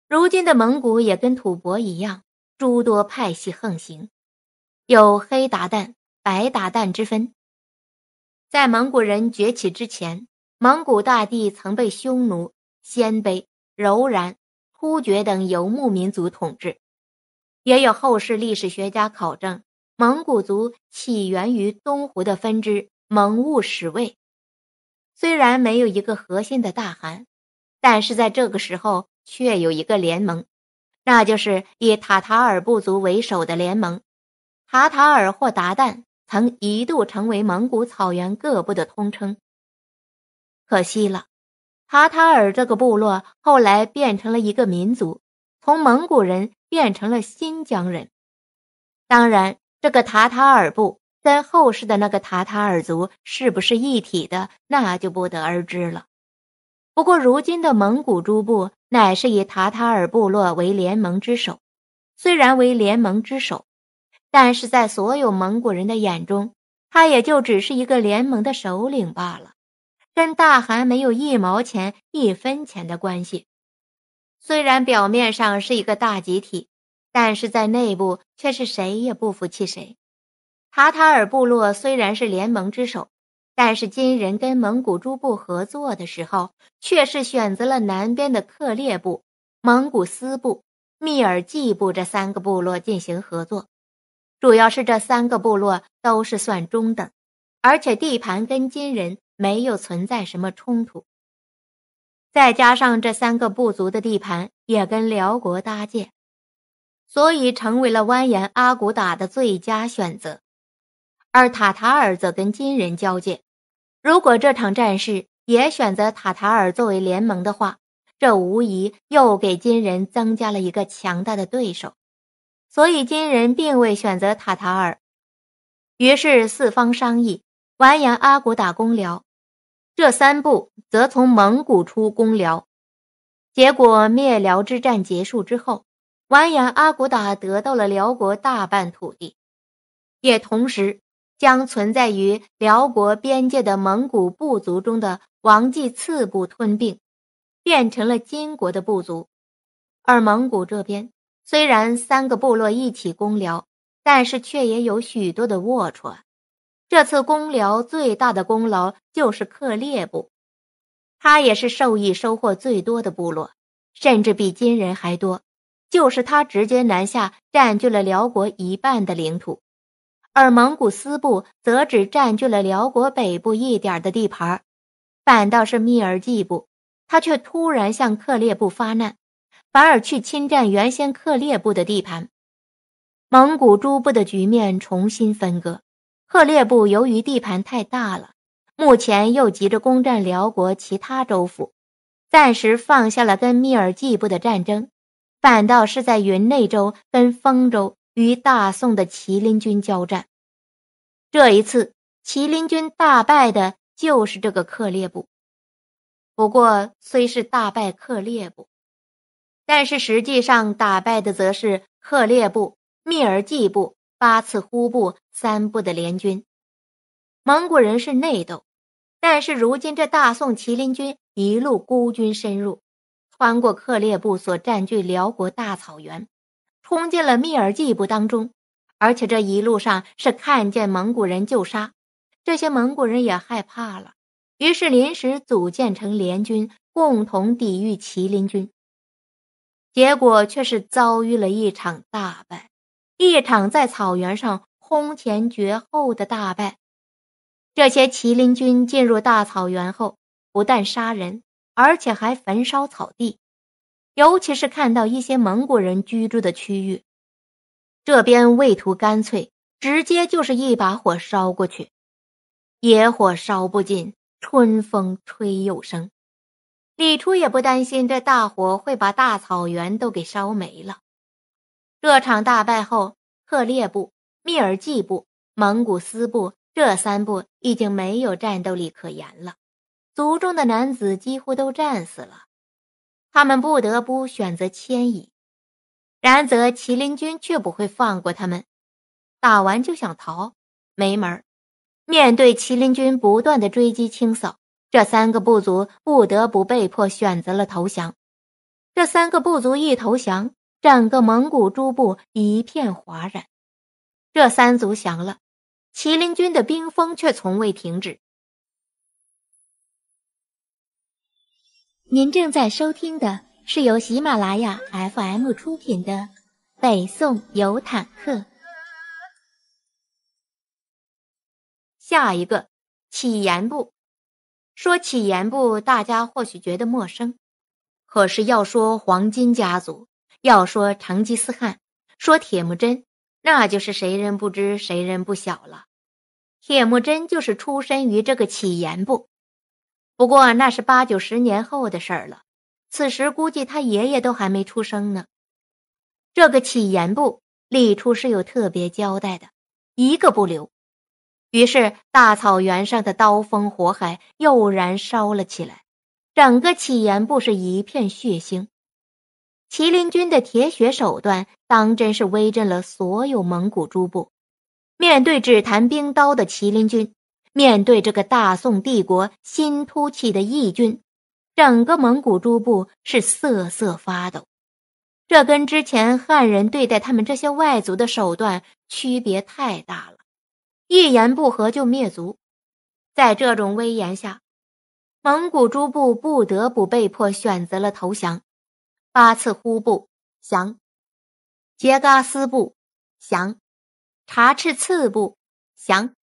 S1: 如今的蒙古也跟吐蕃一样，诸多派系横行，有黑鞑靼、白鞑靼之分。在蒙古人崛起之前。蒙古大帝曾被匈奴、鲜卑、柔然、突厥等游牧民族统治，也有后世历史学家考证，蒙古族起源于东湖的分支蒙兀室卫。虽然没有一个核心的大汗，但是在这个时候却有一个联盟，那就是以塔塔尔部族为首的联盟。塔塔尔或鞑靼曾一度成为蒙古草原各部的通称。可惜了，塔塔尔这个部落后来变成了一个民族，从蒙古人变成了新疆人。当然，这个塔塔尔部跟后世的那个塔塔尔族是不是一体的，那就不得而知了。不过，如今的蒙古诸部乃是以塔塔尔部落为联盟之首，虽然为联盟之首，但是在所有蒙古人的眼中，他也就只是一个联盟的首领罢了。跟大汗没有一毛钱、一分钱的关系。虽然表面上是一个大集体，但是在内部却是谁也不服气谁。塔塔尔部落虽然是联盟之首，但是金人跟蒙古诸部合作的时候，却是选择了南边的克烈部、蒙古斯部、密尔季部这三个部落进行合作。主要是这三个部落都是算中等，而且地盘跟金人。没有存在什么冲突，再加上这三个部族的地盘也跟辽国搭界，所以成为了蜿蜒阿骨打的最佳选择。而塔塔尔则跟金人交界，如果这场战事也选择塔塔尔作为联盟的话，这无疑又给金人增加了一个强大的对手，所以金人并未选择塔塔尔。于是四方商议。完颜阿骨打攻辽，这三部则从蒙古出攻辽。结果灭辽之战结束之后，完颜阿骨打得到了辽国大半土地，也同时将存在于辽国边界的蒙古部族中的王继次部吞并，变成了金国的部族。而蒙古这边虽然三个部落一起攻辽，但是却也有许多的龌龊。这次攻辽最大的功劳就是克烈部，他也是受益收获最多的部落，甚至比金人还多。就是他直接南下占据了辽国一半的领土，而蒙古斯部则只占据了辽国北部一点的地盘，反倒是密尔济部，他却突然向克烈部发难，反而去侵占原先克烈部的地盘，蒙古诸部的局面重新分割。克烈部由于地盘太大了，目前又急着攻占辽国其他州府，暂时放下了跟密尔季部的战争，反倒是在云内州跟丰州与大宋的麒麟军交战。这一次麒麟军大败的就是这个克烈部。不过虽是大败克烈部，但是实际上打败的则是克烈部、密尔季部。八次忽部、三部的联军，蒙古人是内斗，但是如今这大宋麒麟军一路孤军深入，穿过克烈部所占据辽国大草原，冲进了密尔季部当中，而且这一路上是看见蒙古人就杀，这些蒙古人也害怕了，于是临时组建成联军，共同抵御麒麟军，结果却是遭遇了一场大败。一场在草原上空前绝后的大败。这些麒麟军进入大草原后，不但杀人，而且还焚烧草地。尤其是看到一些蒙古人居住的区域，这边未图干脆，直接就是一把火烧过去。野火烧不尽，春风吹又生。李初也不担心这大火会把大草原都给烧没了。这场大败后，赫烈部、密尔季部、蒙古斯部这三部已经没有战斗力可言了，族中的男子几乎都战死了，他们不得不选择迁移。然则，麒麟军却不会放过他们，打完就想逃，没门儿！面对麒麟军不断的追击清扫，这三个部族不得不被迫选择了投降。这三个部族一投降，整个蒙古诸部一片哗然，这三族降了，麒麟军的兵锋却从未停止。您正在收听的是由喜马拉雅 FM 出品的《北宋有坦克》，下一个，乞颜部。说起言部，大家或许觉得陌生，可是要说黄金家族。要说成吉思汗，说铁木真，那就是谁人不知谁人不晓了。铁木真就是出身于这个乞颜部，不过那是八九十年后的事儿了，此时估计他爷爷都还没出生呢。这个乞颜部立出是有特别交代的，一个不留。于是大草原上的刀锋火海又燃烧了起来，整个乞颜部是一片血腥。麒麟军的铁血手段，当真是威震了所有蒙古诸部。面对只谈兵刀的麒麟军，面对这个大宋帝国新突起的义军，整个蒙古诸部是瑟瑟发抖。这跟之前汉人对待他们这些外族的手段区别太大了，一言不合就灭族。在这种威严下，蒙古诸部不得不被迫选择了投降。八次呼部降，杰嘎斯部降，察赤次部降，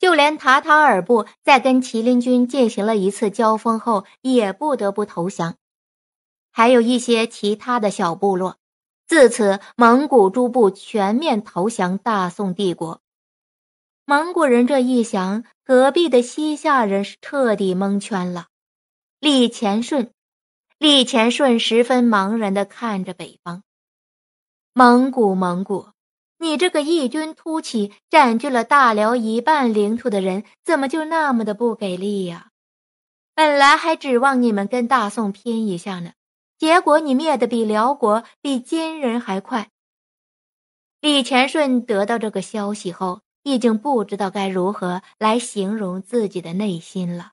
S1: 就连塔塔尔部在跟麒麟军进行了一次交锋后，也不得不投降。还有一些其他的小部落，自此蒙古诸部全面投降大宋帝国。蒙古人这一降，隔壁的西夏人是彻底蒙圈了。李乾顺。李乾顺十分茫然的看着北方，蒙古，蒙古，你这个异军突起，占据了大辽一半领土的人，怎么就那么的不给力呀？本来还指望你们跟大宋拼一下呢，结果你灭的比辽国、比金人还快。李乾顺得到这个消息后，已经不知道该如何来形容自己的内心了。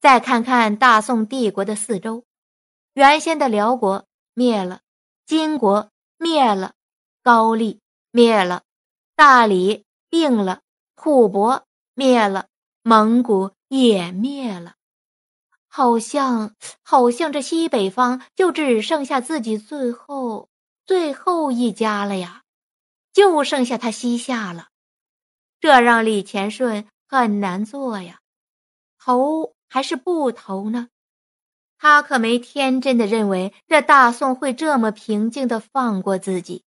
S1: 再看看大宋帝国的四周。原先的辽国灭了，金国灭了，高丽灭了，大理并了，吐蕃灭了，蒙古也灭了，好像好像这西北方就只剩下自己最后最后一家了呀，就剩下他西夏了，这让李乾顺很难做呀，投还是不投呢？他可没天真的认为这大宋会这么平静的放过自己。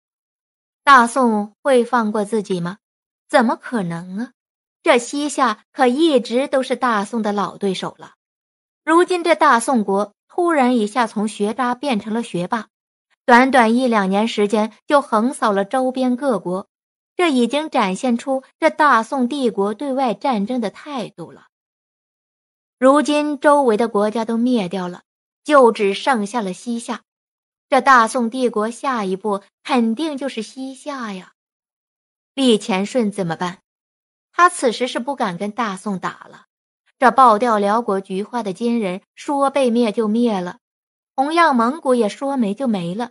S1: 大宋会放过自己吗？怎么可能啊！这西夏可一直都是大宋的老对手了。如今这大宋国突然一下从学渣变成了学霸，短短一两年时间就横扫了周边各国，这已经展现出这大宋帝国对外战争的态度了。如今周围的国家都灭掉了，就只剩下了西夏。这大宋帝国下一步肯定就是西夏呀。李乾顺怎么办？他此时是不敢跟大宋打了。这爆掉辽国菊花的金人说被灭就灭了，同样蒙古也说没就没了。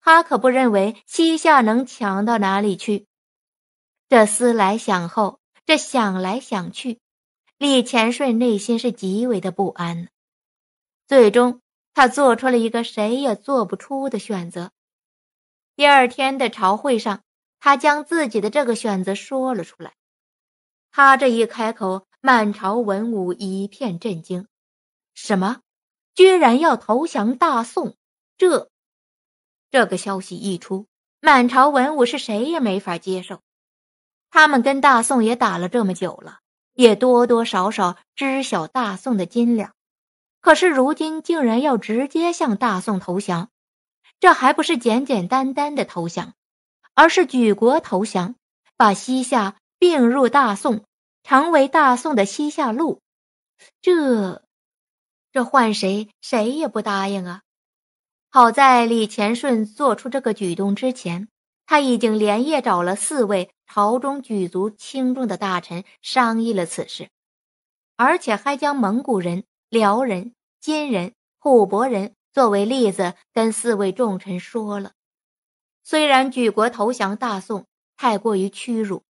S1: 他可不认为西夏能强到哪里去。这思来想后，这想来想去。李乾顺内心是极为的不安，最终他做出了一个谁也做不出的选择。第二天的朝会上，他将自己的这个选择说了出来。他这一开口，满朝文武一片震惊：什么，居然要投降大宋？这这个消息一出，满朝文武是谁也没法接受。他们跟大宋也打了这么久了。也多多少少知晓大宋的斤两，可是如今竟然要直接向大宋投降，这还不是简简单单的投降，而是举国投降，把西夏并入大宋，成为大宋的西夏路，这，这换谁谁也不答应啊！好在李乾顺做出这个举动之前，他已经连夜找了四位。朝中举足轻重的大臣商议了此事，而且还将蒙古人、辽人、金人、吐蕃人作为例子跟四位重臣说了。虽然举国投降大宋太过于屈辱，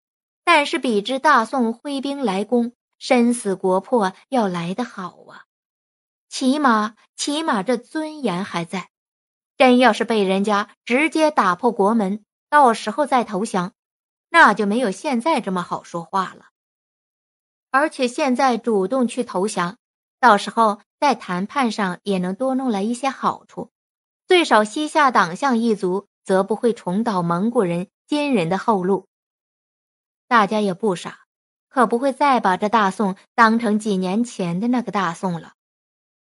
S1: 但是比之大宋挥兵来攻、身死国破要来得好啊！起码，起码这尊严还在。真要是被人家直接打破国门，到时候再投降。那就没有现在这么好说话了，而且现在主动去投降，到时候在谈判上也能多弄来一些好处，最少西夏党项一族则不会重蹈蒙古人金人的后路。大家也不傻，可不会再把这大宋当成几年前的那个大宋了。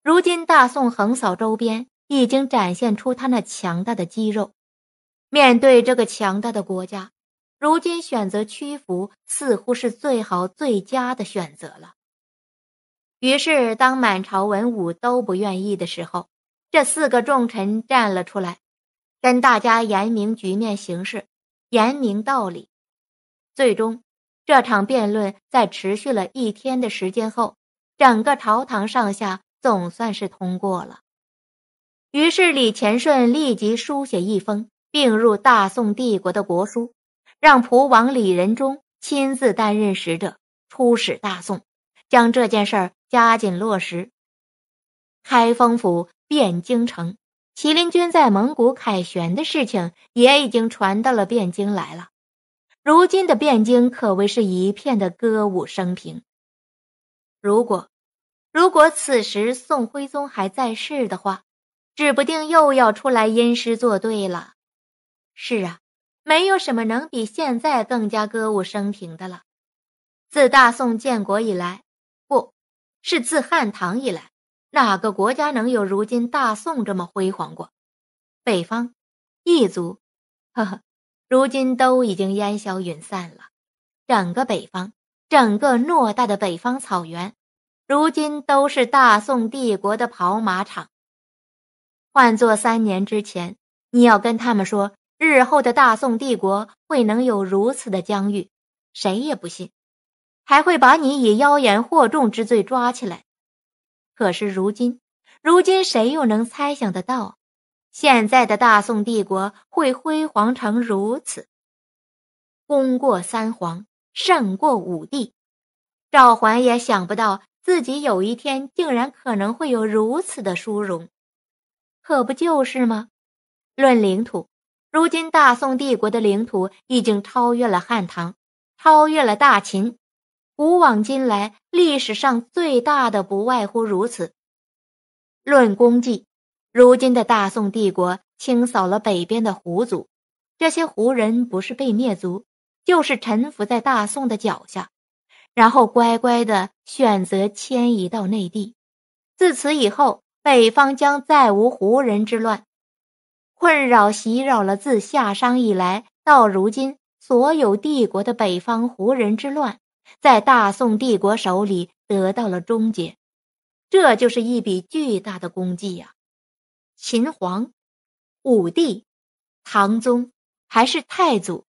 S1: 如今大宋横扫周边，已经展现出他那强大的肌肉，面对这个强大的国家。如今选择屈服，似乎是最好、最佳的选择了。于是，当满朝文武都不愿意的时候，这四个重臣站了出来，跟大家言明局面形势，言明道理。最终，这场辩论在持续了一天的时间后，整个朝堂上下总算是通过了。于是，李乾顺立即书写一封，并入大宋帝国的国书。让蒲王李仁忠亲自担任使者出使大宋，将这件事儿加紧落实。开封府、汴京城，麒麟军在蒙古凯旋的事情也已经传到了汴京来了。如今的汴京可谓是一片的歌舞升平。如果，如果此时宋徽宗还在世的话，指不定又要出来吟诗作对了。是啊。没有什么能比现在更加歌舞升平的了。自大宋建国以来，不，是自汉唐以来，哪个国家能有如今大宋这么辉煌过？北方，异族，呵呵，如今都已经烟消云散了。整个北方，整个偌大的北方草原，如今都是大宋帝国的跑马场。换做三年之前，你要跟他们说。日后的大宋帝国会能有如此的疆域，谁也不信，还会把你以妖言惑众之罪抓起来。可是如今，如今谁又能猜想得到，现在的大宋帝国会辉煌成如此，功过三皇，胜过五帝。赵桓也想不到自己有一天竟然可能会有如此的殊荣，可不就是吗？论领土。如今，大宋帝国的领土已经超越了汉唐，超越了大秦。古往今来，历史上最大的不外乎如此。论功绩，如今的大宋帝国清扫了北边的胡族，这些胡人不是被灭族，就是臣服在大宋的脚下，然后乖乖的选择迁移到内地。自此以后，北方将再无胡人之乱。困扰袭扰了自夏商以来到如今所有帝国的北方胡人之乱，在大宋帝国手里得到了终结，这就是一笔巨大的功绩呀！秦皇、武帝、唐宗还是太祖，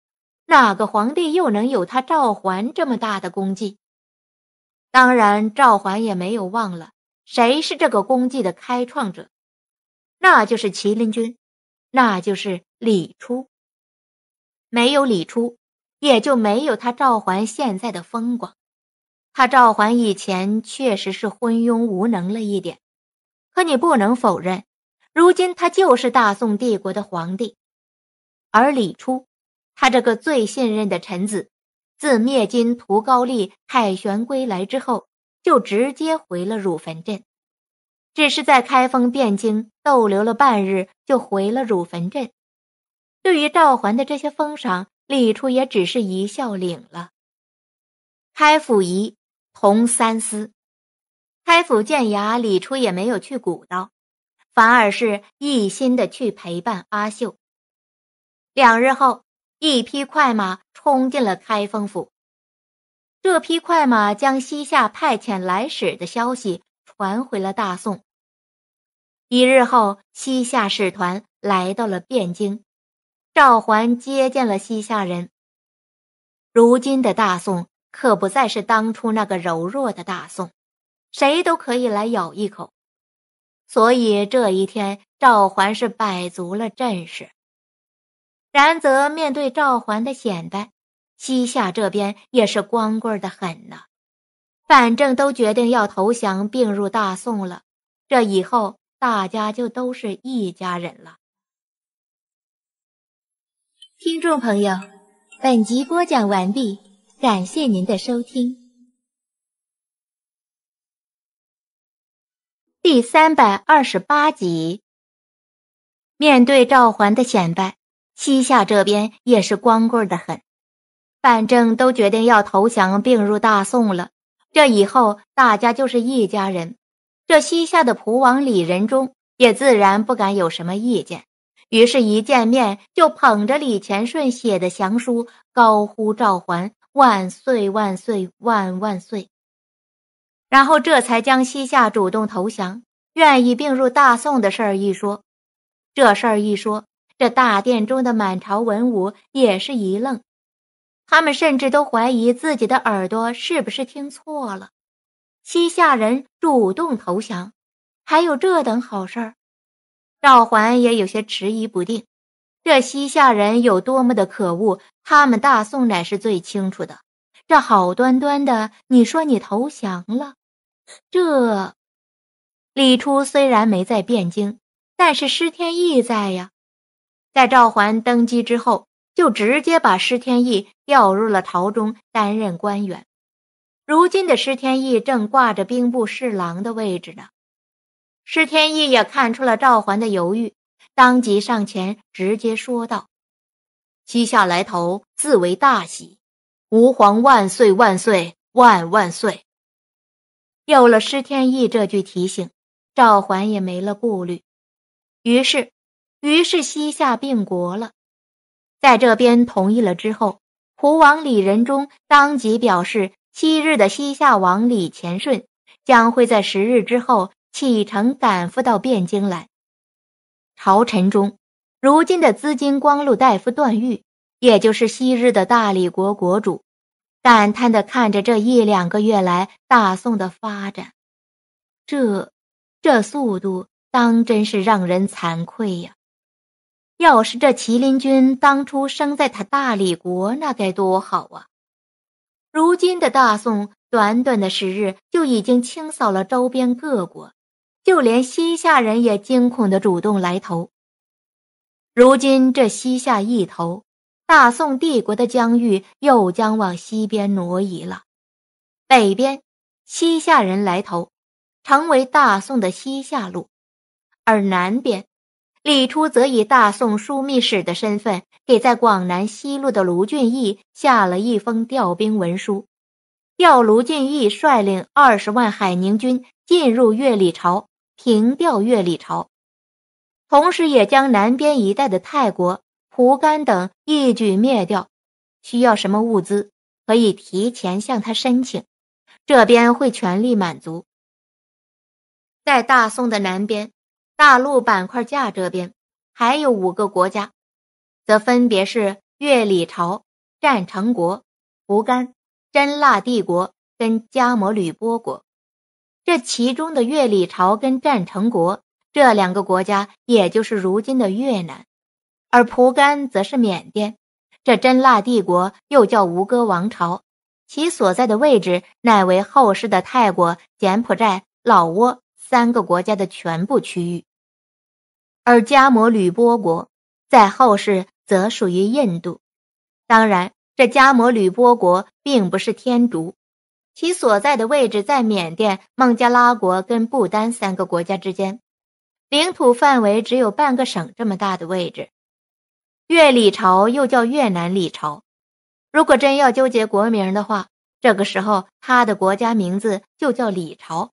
S1: 哪个皇帝又能有他赵桓这么大的功绩？当然，赵桓也没有忘了谁是这个功绩的开创者，那就是麒麟军。那就是李初，没有李初，也就没有他赵桓现在的风光。他赵桓以前确实是昏庸无能了一点，可你不能否认，如今他就是大宋帝国的皇帝。而李初，他这个最信任的臣子，自灭金、屠高丽、凯旋归来之后，就直接回了汝坟镇。只是在开封、汴京逗留了半日，就回了汝坟镇。对于赵桓的这些封赏，李初也只是一笑领了。开府仪同三司，开府剑衙，李初也没有去鼓捣，反而是一心的去陪伴阿秀。两日后，一匹快马冲进了开封府，这匹快马将西夏派遣来使的消息传回了大宋。一日后，西夏使团来到了汴京，赵桓接见了西夏人。如今的大宋可不再是当初那个柔弱的大宋，谁都可以来咬一口。所以这一天，赵桓是摆足了阵势。然则面对赵桓的显摆，西夏这边也是光棍的很呢。反正都决定要投降并入大宋了，这以后。大家就都是一家人了。听众朋友，本集播讲完毕，感谢您的收听。第三百二十八集。面对赵桓的显摆，西夏这边也是光棍的很，反正都决定要投降并入大宋了，这以后大家就是一家人。这西夏的蒲王李仁忠也自然不敢有什么意见，于是，一见面就捧着李乾顺写的降书，高呼赵桓万岁万岁万万岁，然后这才将西夏主动投降、愿意并入大宋的事儿一说。这事儿一说，这大殿中的满朝文武也是一愣，他们甚至都怀疑自己的耳朵是不是听错了。西夏人主动投降，还有这等好事儿？赵桓也有些迟疑不定。这西夏人有多么的可恶，他们大宋乃是最清楚的。这好端端的，你说你投降了？这李初虽然没在汴京，但是施天意在呀。在赵桓登基之后，就直接把施天意调入了朝中，担任官员。如今的施天意正挂着兵部侍郎的位置呢，施天意也看出了赵桓的犹豫，当即上前直接说道：“西夏来投，自为大喜，吾皇万岁万岁万万岁。”有了施天意这句提醒，赵桓也没了顾虑，于是，于是西夏并国了，在这边同意了之后，胡王李仁忠当即表示。昔日的西夏王李乾顺将会在十日之后启程赶赴到汴京来。朝臣中，如今的资金光禄大夫段誉，也就是昔日的大理国国主，感叹地看着这一两个月来大宋的发展，这，这速度当真是让人惭愧呀！要是这麒麟军当初生在他大理国，那该多好啊！如今的大宋，短短的时日就已经清扫了周边各国，就连西夏人也惊恐的主动来投。如今这西夏一投，大宋帝国的疆域又将往西边挪移了，北边西夏人来投，成为大宋的西夏路，而南边。李初则以大宋枢密使的身份，给在广南西路的卢俊义下了一封调兵文书，调卢俊义率领二十万海宁军进入越里朝，平调越里朝，同时也将南边一带的泰国、蒲甘等一举灭掉。需要什么物资，可以提前向他申请，这边会全力满足。在大宋的南边。大陆板块架这边还有五个国家，则分别是越里朝、占城国、蒲甘、真腊帝国跟加摩吕波国。这其中的越里朝跟占城国这两个国家，也就是如今的越南；而蒲甘则是缅甸。这真腊帝国又叫吴哥王朝，其所在的位置乃为后世的泰国、柬埔寨、老挝三个国家的全部区域。而迦摩吕波国，在后世则属于印度。当然，这迦摩吕波国并不是天竺，其所在的位置在缅甸、孟加拉国跟不丹三个国家之间，领土范围只有半个省这么大的位置。越里朝又叫越南里朝，如果真要纠结国名的话，这个时候他的国家名字就叫李朝。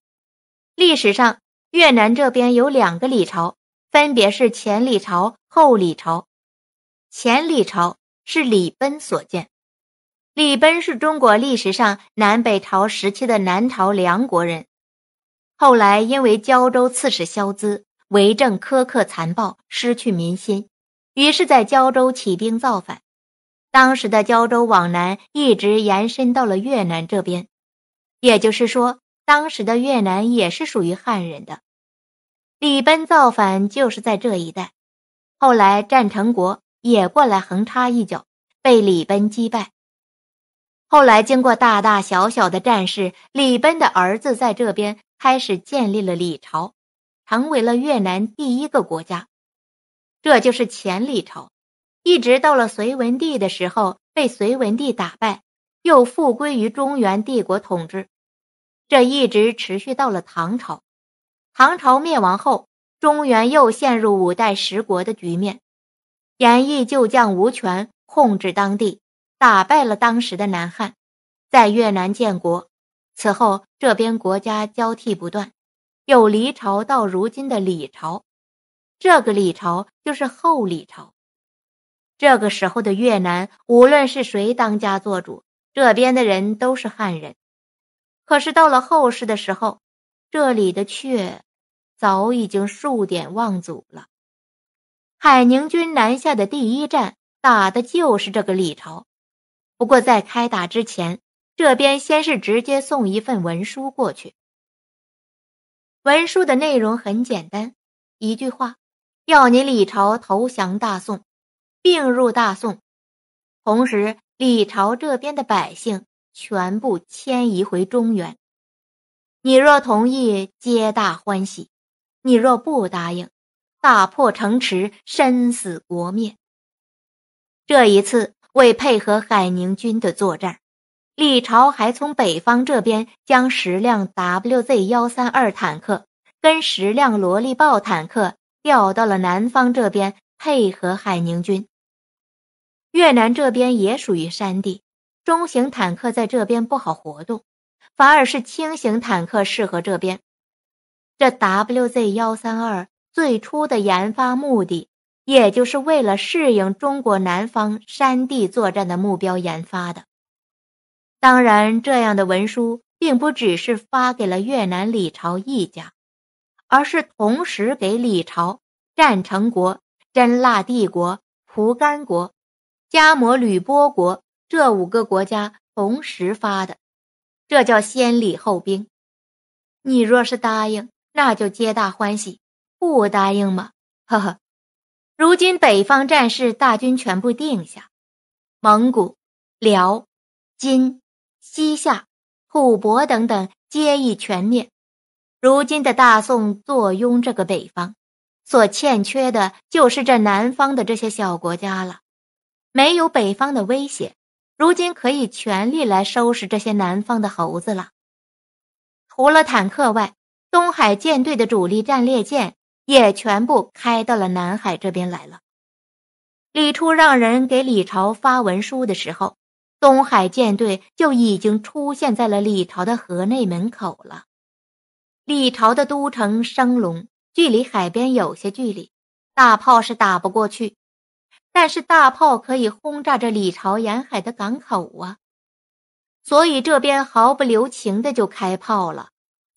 S1: 历史上，越南这边有两个李朝。分别是前李朝、后李朝。前李朝是李贲所建，李贲是中国历史上南北朝时期的南朝梁国人。后来因为胶州刺史萧咨为政苛刻残暴，失去民心，于是，在胶州起兵造反。当时的胶州往南一直延伸到了越南这边，也就是说，当时的越南也是属于汉人的。李奔造反就是在这一带，后来战成国也过来横插一脚，被李奔击败。后来经过大大小小的战事，李奔的儿子在这边开始建立了李朝，成为了越南第一个国家，这就是前李朝。一直到了隋文帝的时候，被隋文帝打败，又复归于中原帝国统治，这一直持续到了唐朝。唐朝灭亡后，中原又陷入五代十国的局面。演义旧将无权控制当地，打败了当时的南汉，在越南建国。此后，这边国家交替不断，有离朝到如今的李朝。这个李朝就是后李朝。这个时候的越南，无论是谁当家做主，这边的人都是汉人。可是到了后世的时候，这里的却。早已经数典忘祖了。海宁军南下的第一战打的就是这个李朝，不过在开打之前，这边先是直接送一份文书过去。文书的内容很简单，一句话，要你李朝投降大宋，并入大宋，同时李朝这边的百姓全部迁移回中原。你若同意，皆大欢喜。你若不答应，打破城池，身死国灭。这一次为配合海宁军的作战，李朝还从北方这边将十辆 WZ 幺三二坦克跟十辆萝莉豹坦克调到了南方这边配合海宁军。越南这边也属于山地，中型坦克在这边不好活动，反而是轻型坦克适合这边。这 WZ 幺三二最初的研发目的，也就是为了适应中国南方山地作战的目标研发的。当然，这样的文书并不只是发给了越南李朝一家，而是同时给李朝、占城国、真腊帝国、蒲甘国、加摩吕波国这五个国家同时发的。这叫先礼后兵。你若是答应。那就皆大欢喜，不答应吗？呵呵，如今北方战事，大军全部定下，蒙古、辽、金、西夏、吐蕃等等，皆已全灭。如今的大宋坐拥这个北方，所欠缺的就是这南方的这些小国家了。没有北方的威胁，如今可以全力来收拾这些南方的猴子了。除了坦克外，东海舰队的主力战列舰也全部开到了南海这边来了。李初让人给李朝发文书的时候，东海舰队就已经出现在了李朝的河内门口了。李朝的都城升龙距离海边有些距离，大炮是打不过去，但是大炮可以轰炸着李朝沿海的港口啊，所以这边毫不留情的就开炮了。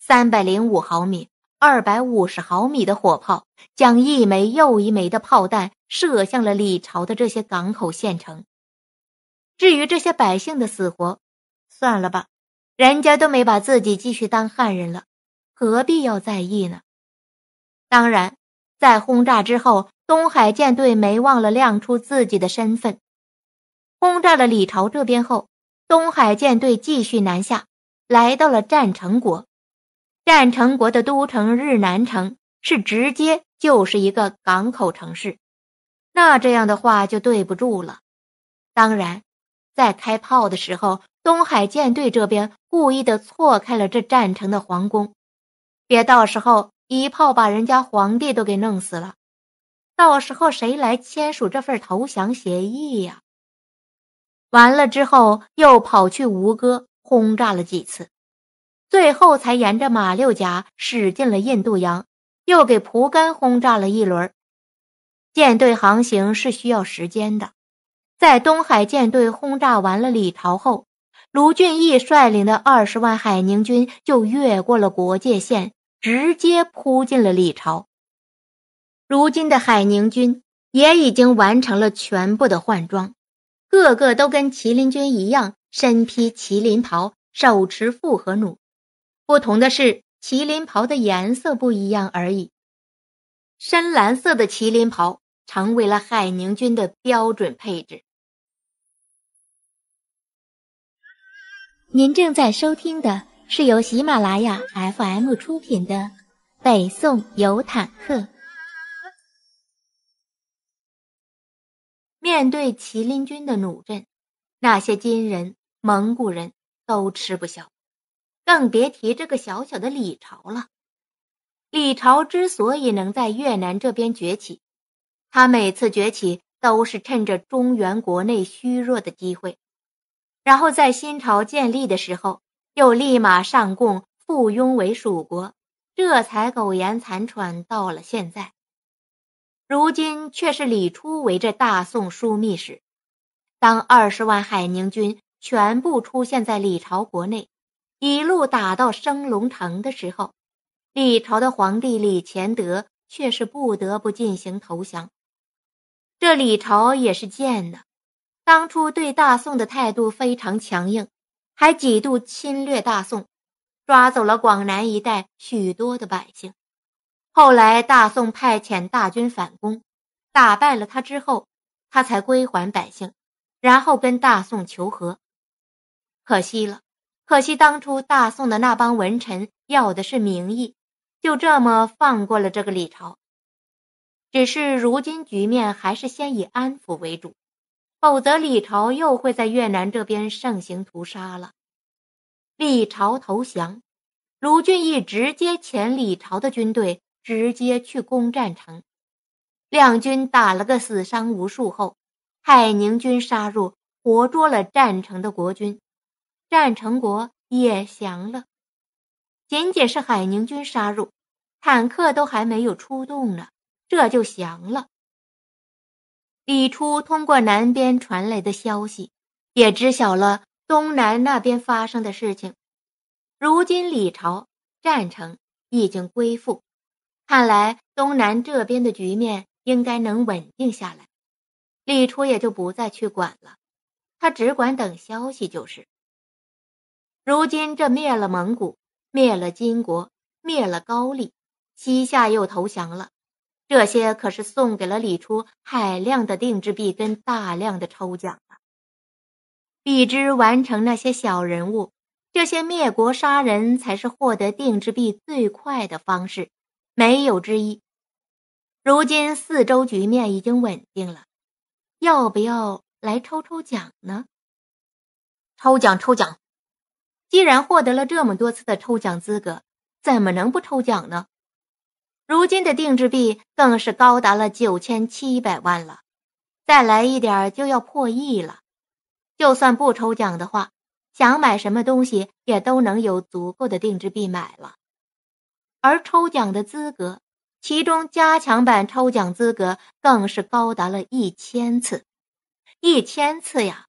S1: 三百零五毫米、二百五十毫米的火炮将一枚又一枚的炮弹射向了李朝的这些港口县城。至于这些百姓的死活，算了吧，人家都没把自己继续当汉人了，何必要在意呢？当然，在轰炸之后，东海舰队没忘了亮出自己的身份。轰炸了李朝这边后，东海舰队继续南下，来到了战成国。战城国的都城日南城是直接就是一个港口城市，那这样的话就对不住了。当然，在开炮的时候，东海舰队这边故意的错开了这战城的皇宫，别到时候一炮把人家皇帝都给弄死了，到时候谁来签署这份投降协议呀？完了之后又跑去吴哥轰炸了几次。最后才沿着马六甲驶进了印度洋，又给蒲甘轰炸了一轮。舰队航行是需要时间的，在东海舰队轰炸完了李朝后，卢俊义率领的二十万海宁军就越过了国界线，直接扑进了李朝。如今的海宁军也已经完成了全部的换装，个个都跟麒麟军一样，身披麒麟袍，手持复合弩。不同的是，麒麟袍的颜色不一样而已。深蓝色的麒麟袍成为了海宁军的标准配置。您正在收听的是由喜马拉雅 FM 出品的《北宋有坦克》。面对麒麟军的弩阵，那些金人、蒙古人都吃不消。更别提这个小小的李朝了。李朝之所以能在越南这边崛起，他每次崛起都是趁着中原国内虚弱的机会，然后在新朝建立的时候又立马上贡附庸为蜀国，这才苟延残喘到了现在。如今却是李初为这大宋枢密使，当二十万海宁军全部出现在李朝国内。一路打到升龙城的时候，李朝的皇帝李乾德却是不得不进行投降。这李朝也是贱呢，当初对大宋的态度非常强硬，还几度侵略大宋，抓走了广南一带许多的百姓。后来大宋派遣大军反攻，打败了他之后，他才归还百姓，然后跟大宋求和。可惜了。可惜当初大宋的那帮文臣要的是名义，就这么放过了这个李朝。只是如今局面还是先以安抚为主，否则李朝又会在越南这边盛行屠杀了。李朝投降，卢俊义直接遣李朝的军队直接去攻占城，两军打了个死伤无数后，派宁军杀入，活捉了战城的国军。战城国也降了，仅仅是海宁军杀入，坦克都还没有出动呢，这就降了。李初通过南边传来的消息，也知晓了东南那边发生的事情。如今李朝战城已经归附，看来东南这边的局面应该能稳定下来。李初也就不再去管了，他只管等消息就是。如今这灭了蒙古，灭了金国，灭了高丽，西夏又投降了，这些可是送给了李初海量的定制币跟大量的抽奖啊！比之完成那些小人物，这些灭国杀人才是获得定制币最快的方式，没有之一。如今四周局面已经稳定了，要不要来抽抽奖呢？抽奖，抽奖。既然获得了这么多次的抽奖资格，怎么能不抽奖呢？如今的定制币更是高达了九千七百万了，再来一点就要破亿了。就算不抽奖的话，想买什么东西也都能有足够的定制币买了。而抽奖的资格，其中加强版抽奖资格更是高达了一千次，一千次呀！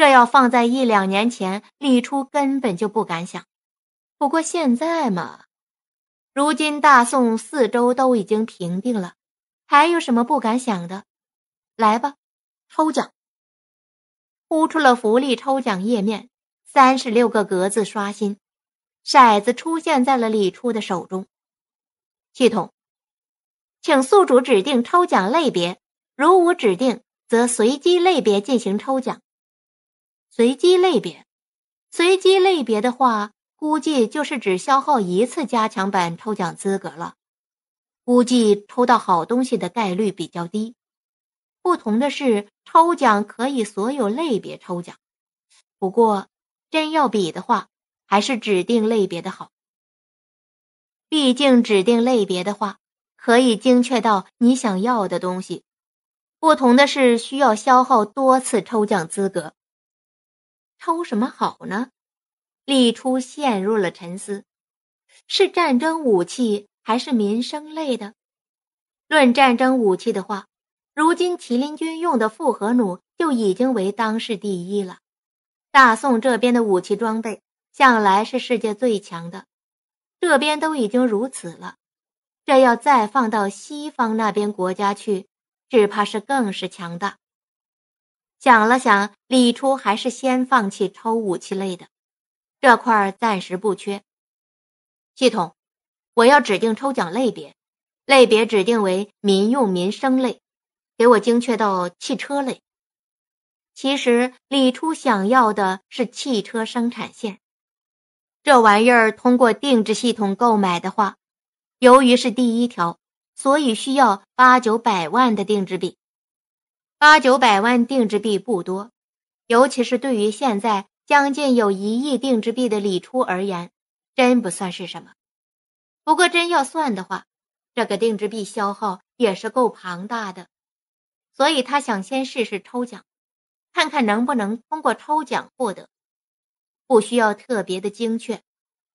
S1: 这要放在一两年前，李初根本就不敢想。不过现在嘛，如今大宋四周都已经平定了，还有什么不敢想的？来吧，抽奖。呼出了福利抽奖页面，三十六个格子刷新，骰子出现在了李初的手中。系统，请宿主指定抽奖类别，如无指定，则随机类别进行抽奖。随机类别，随机类别的话，估计就是只消耗一次加强版抽奖资格了，估计抽到好东西的概率比较低。不同的是，抽奖可以所有类别抽奖，不过真要比的话，还是指定类别的好。毕竟指定类别的话，可以精确到你想要的东西。不同的是，需要消耗多次抽奖资格。抽什么好呢？李初陷入了沉思：是战争武器还是民生类的？论战争武器的话，如今麒麟军用的复合弩就已经为当世第一了。大宋这边的武器装备向来是世界最强的，这边都已经如此了，这要再放到西方那边国家去，只怕是更是强大。想了想，李初还是先放弃抽武器类的，这块儿暂时不缺。系统，我要指定抽奖类别，类别指定为民用民生类，给我精确到汽车类。其实李初想要的是汽车生产线，这玩意儿通过定制系统购买的话，由于是第一条，所以需要八九百万的定制币。八九百万定制币不多，尤其是对于现在将近有一亿定制币的李初而言，真不算是什么。不过真要算的话，这个定制币消耗也是够庞大的。所以他想先试试抽奖，看看能不能通过抽奖获得。不需要特别的精确。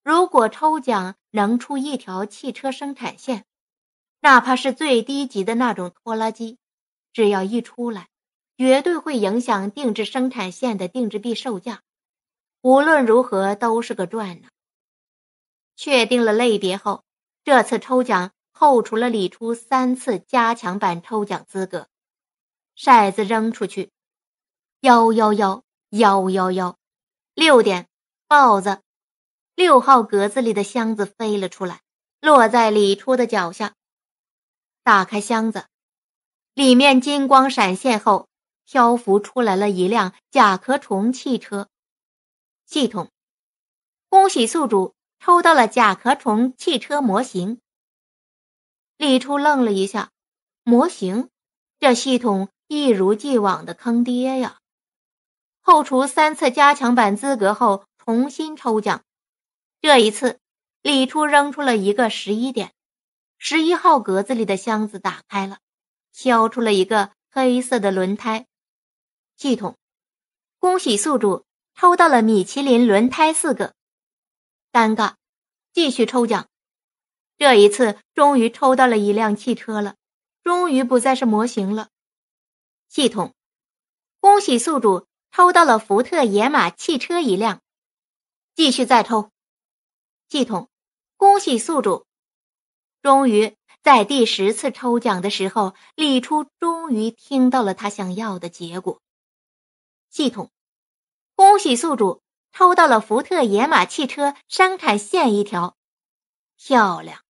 S1: 如果抽奖能出一条汽车生产线，哪怕是最低级的那种拖拉机。只要一出来，绝对会影响定制生产线的定制币售价。无论如何都是个赚呢。确定了类别后，这次抽奖后，除了李初三次加强版抽奖资格，骰子扔出去，幺幺幺幺幺幺，六点豹子，六号格子里的箱子飞了出来，落在李初的脚下，打开箱子。里面金光闪现后，漂浮出来了一辆甲壳虫汽车。系统，恭喜宿主抽到了甲壳虫汽车模型。李初愣了一下，模型，这系统一如既往的坑爹呀！后厨三次加强版资格后，重新抽奖。这一次，李初扔出了一个十一点，十一号格子里的箱子打开了。敲出了一个黑色的轮胎，系统，恭喜宿主抽到了米其林轮胎四个，尴尬，继续抽奖，这一次终于抽到了一辆汽车了，终于不再是模型了，系统，恭喜宿主抽到了福特野马汽车一辆，继续再抽，系统，恭喜宿主，终于。在第十次抽奖的时候，李初终于听到了他想要的结果。系统，恭喜宿主抽到了福特野马汽车生产线一条，漂亮，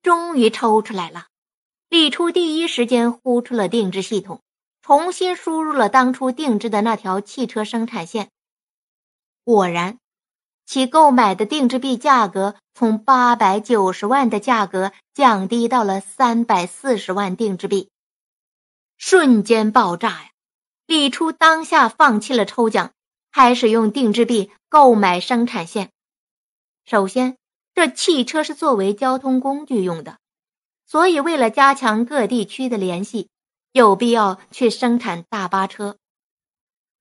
S1: 终于抽出来了。李初第一时间呼出了定制系统，重新输入了当初定制的那条汽车生产线，果然。其购买的定制币价格从八百九十万的价格降低到了三百四十万定制币，瞬间爆炸呀！李初当下放弃了抽奖，开始用定制币购买生产线。首先，这汽车是作为交通工具用的，所以为了加强各地区的联系，有必要去生产大巴车，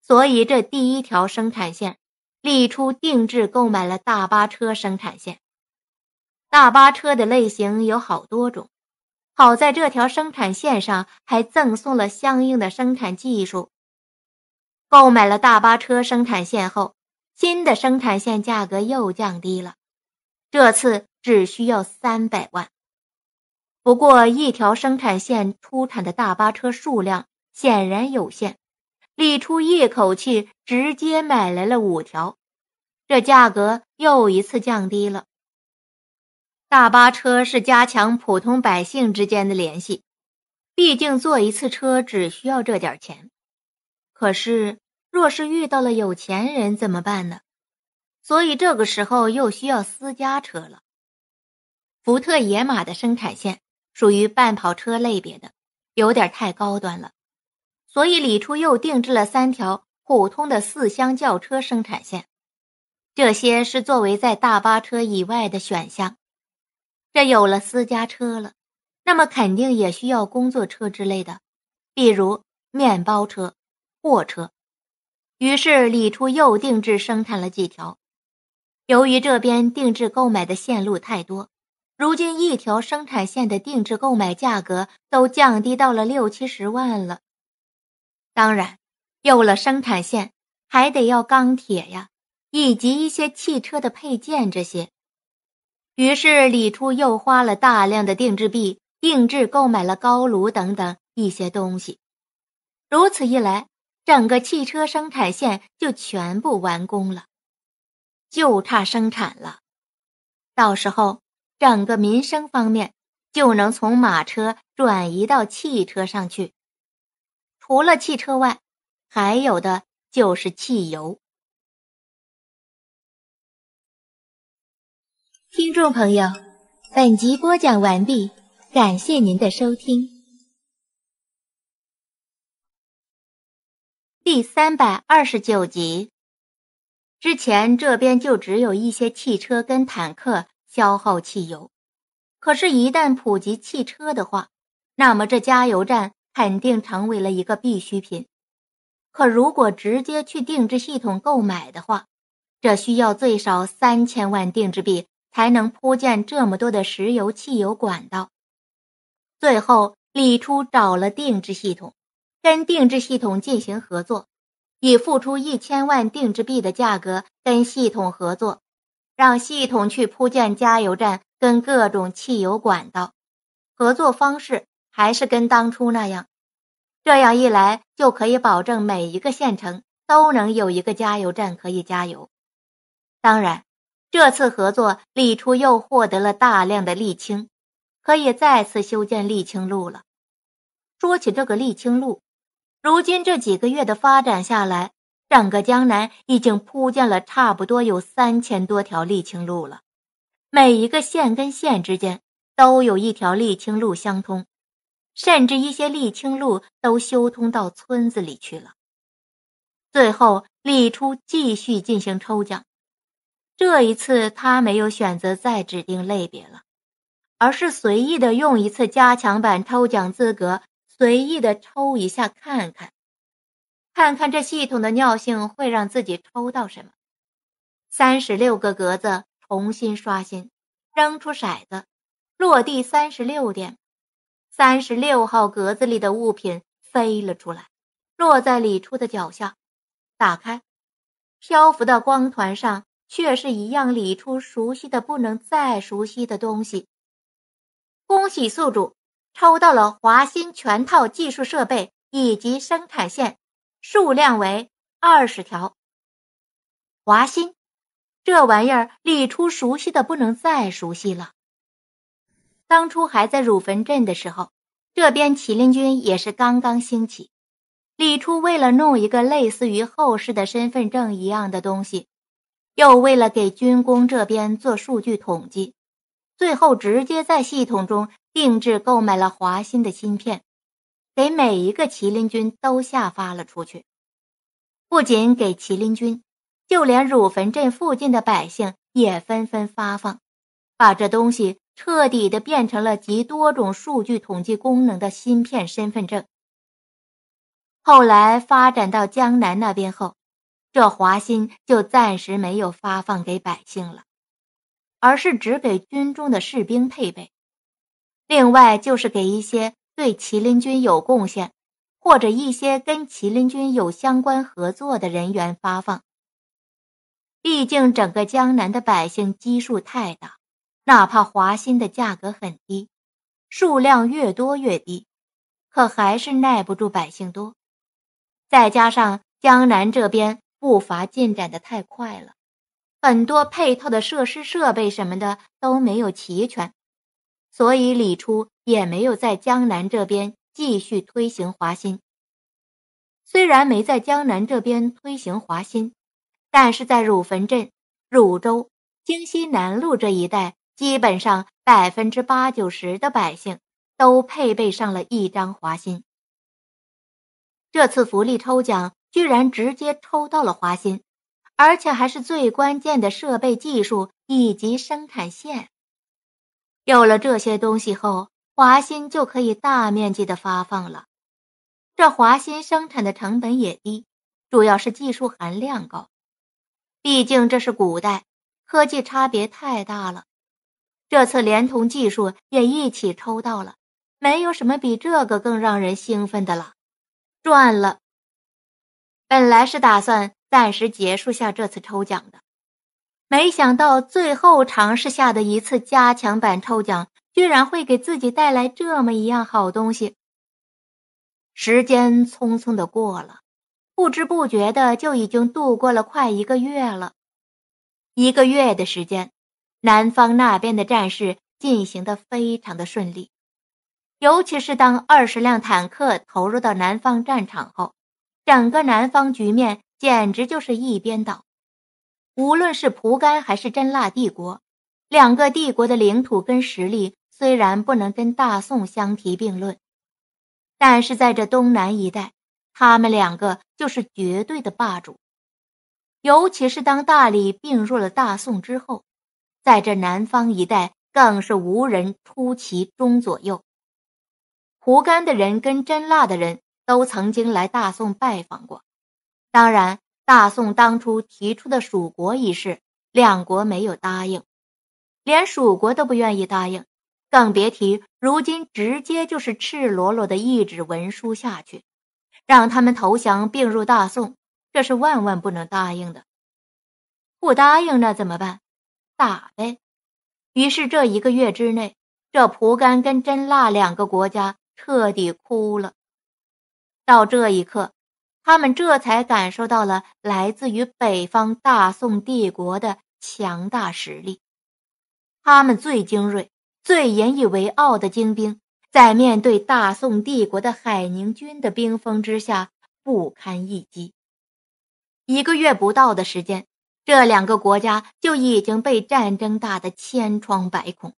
S1: 所以这第一条生产线。立出定制购买了大巴车生产线。大巴车的类型有好多种，好在这条生产线上还赠送了相应的生产技术。购买了大巴车生产线后，新的生产线价格又降低了，这次只需要三百万。不过，一条生产线出产的大巴车数量显然有限。李初一口气直接买来了五条，这价格又一次降低了。大巴车是加强普通百姓之间的联系，毕竟坐一次车只需要这点钱。可是，若是遇到了有钱人怎么办呢？所以这个时候又需要私家车了。福特野马的生产线属于半跑车类别的，有点太高端了。所以，李初又定制了三条普通的四厢轿车生产线，这些是作为在大巴车以外的选项。这有了私家车了，那么肯定也需要工作车之类的，比如面包车、货车。于是，李初又定制生产了几条。由于这边定制购买的线路太多，如今一条生产线的定制购买价格都降低到了六七十万了。当然，有了生产线，还得要钢铁呀，以及一些汽车的配件这些。于是李初又花了大量的定制币，定制购买了高炉等等一些东西。如此一来，整个汽车生产线就全部完工了，就差生产了。到时候，整个民生方面就能从马车转移到汽车上去。除了汽车外，还有的就是汽油。听众朋友，本集播讲完毕，感谢您的收听。第三百二十九集，之前这边就只有一些汽车跟坦克消耗汽油，可是，一旦普及汽车的话，那么这加油站。肯定成为了一个必需品。可如果直接去定制系统购买的话，这需要最少三千万定制币才能铺建这么多的石油、汽油管道。最后，李初找了定制系统，跟定制系统进行合作，以付出一千万定制币的价格跟系统合作，让系统去铺建加油站跟各种汽油管道。合作方式。还是跟当初那样，这样一来就可以保证每一个县城都能有一个加油站可以加油。当然，这次合作，李初又获得了大量的沥青，可以再次修建沥青路了。说起这个沥青路，如今这几个月的发展下来，整个江南已经铺建了差不多有三千多条沥青路了，每一个县跟县之间都有一条沥青路相通。甚至一些沥青路都修通到村子里去了。最后，李初继续进行抽奖，这一次他没有选择再指定类别了，而是随意的用一次加强版抽奖资格，随意的抽一下看看，看看这系统的尿性会让自己抽到什么。三十六个格子重新刷新，扔出骰子，落地三十六点。三十六号格子里的物品飞了出来，落在李初的脚下。打开，漂浮的光团上却是一样李初熟悉的不能再熟悉的东西。恭喜宿主抽到了华新全套技术设备以及生产线，数量为二十条。华新，这玩意儿李初熟悉的不能再熟悉了。当初还在汝坟镇的时候，这边麒麟军也是刚刚兴起。李初为了弄一个类似于后世的身份证一样的东西，又为了给军工这边做数据统计，最后直接在系统中定制购买了华新的芯片，给每一个麒麟军都下发了出去。不仅给麒麟军，就连汝坟镇附近的百姓也纷纷发放，把这东西。彻底的变成了集多种数据统计功能的芯片身份证。后来发展到江南那边后，这华芯就暂时没有发放给百姓了，而是只给军中的士兵配备，另外就是给一些对麒麟军有贡献或者一些跟麒麟军有相关合作的人员发放。毕竟整个江南的百姓基数太大。哪怕华新的价格很低，数量越多越低，可还是耐不住百姓多。再加上江南这边步伐进展的太快了，很多配套的设施设备什么的都没有齐全，所以李初也没有在江南这边继续推行华新。虽然没在江南这边推行华新，但是在汝坟镇、汝州、京西南路这一带。基本上百分之八九十的百姓都配备上了一张华芯。这次福利抽奖居然直接抽到了华芯，而且还是最关键的设备、技术以及生产线。有了这些东西后，华芯就可以大面积的发放了。这华芯生产的成本也低，主要是技术含量高。毕竟这是古代，科技差别太大了。这次连同技术也一起抽到了，没有什么比这个更让人兴奋的了，赚了。本来是打算暂时结束下这次抽奖的，没想到最后尝试下的一次加强版抽奖，居然会给自己带来这么一样好东西。时间匆匆的过了，不知不觉的就已经度过了快一个月了，一个月的时间。南方那边的战事进行的非常的顺利，尤其是当二十辆坦克投入到南方战场后，整个南方局面简直就是一边倒。无论是蒲甘还是真腊帝国，两个帝国的领土跟实力虽然不能跟大宋相提并论，但是在这东南一带，他们两个就是绝对的霸主。尤其是当大理并入了大宋之后。在这南方一带，更是无人出其中左右。胡干的人跟真腊的人都曾经来大宋拜访过，当然，大宋当初提出的蜀国一事，两国没有答应，连蜀国都不愿意答应，更别提如今直接就是赤裸裸的一纸文书下去，让他们投降并入大宋，这是万万不能答应的。不答应那怎么办？打呗！于是这一个月之内，这蒲甘跟真腊两个国家彻底哭了。到这一刻，他们这才感受到了来自于北方大宋帝国的强大实力。他们最精锐、最引以为傲的精兵，在面对大宋帝国的海宁军的兵锋之下，不堪一击。一个月不到的时间。这两个国家就已经被战争打得千疮百孔。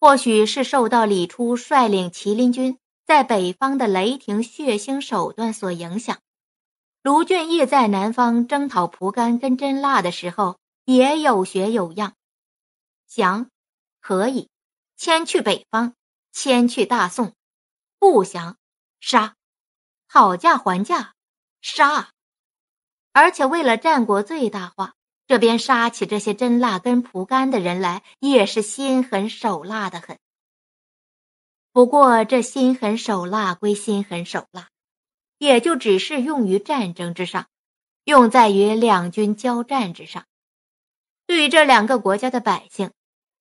S1: 或许是受到李初率领麒麟军在北方的雷霆血腥手段所影响，卢俊义在南方征讨蒲甘跟真腊的时候也有学有样。降，可以；迁去北方，迁去大宋；不降，杀；讨价还价，杀。而且为了战果最大化，这边杀起这些真辣跟蒲甘的人来也是心狠手辣的很。不过这心狠手辣归心狠手辣，也就只是用于战争之上，用在于两军交战之上。对于这两个国家的百姓，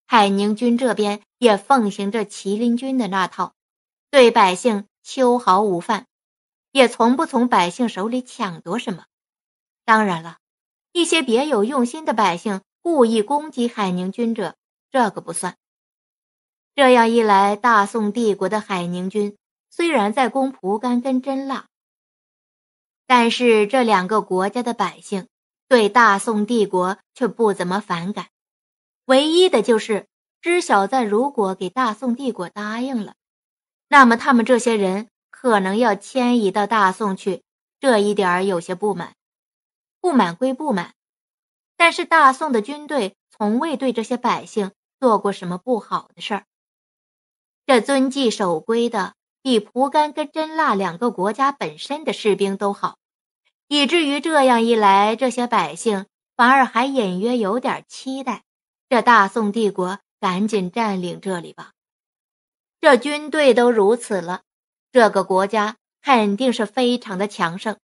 S1: 海宁军这边也奉行着麒麟军的那套，对百姓秋毫无犯，也从不从百姓手里抢夺什么。当然了，一些别有用心的百姓故意攻击海宁军者，这个不算。这样一来，大宋帝国的海宁军虽然在公仆干跟真腊，但是这两个国家的百姓对大宋帝国却不怎么反感。唯一的就是知晓，在如果给大宋帝国答应了，那么他们这些人可能要迁移到大宋去，这一点儿有些不满。不满归不满，但是大宋的军队从未对这些百姓做过什么不好的事儿。这遵纪守规的，比蒲甘跟真腊两个国家本身的士兵都好，以至于这样一来，这些百姓反而还隐约有点期待：这大宋帝国赶紧占领这里吧！这军队都如此了，这个国家肯定是非常的强盛。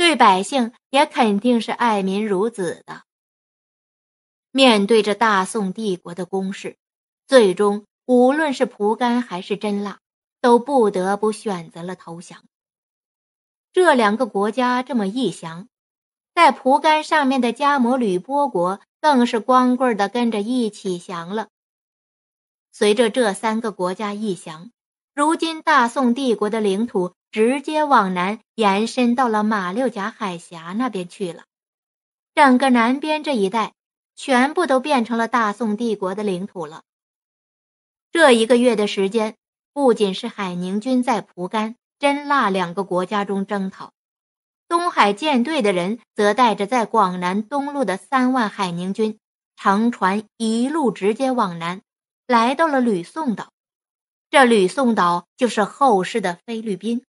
S1: 对百姓也肯定是爱民如子的。面对着大宋帝国的攻势，最终无论是蒲甘还是真腊，都不得不选择了投降。这两个国家这么一降，在蒲甘上面的加摩吕波国更是光棍的跟着一起降了。随着这三个国家一降，如今大宋帝国的领土。直接往南延伸到了马六甲海峡那边去了，整个南边这一带全部都变成了大宋帝国的领土了。这一个月的时间，不仅是海宁军在蒲甘、真腊两个国家中征讨，东海舰队的人则带着在广南东路的三万海宁军，乘船一路直接往南，来到了吕宋岛。这吕宋岛就是后世的菲律宾。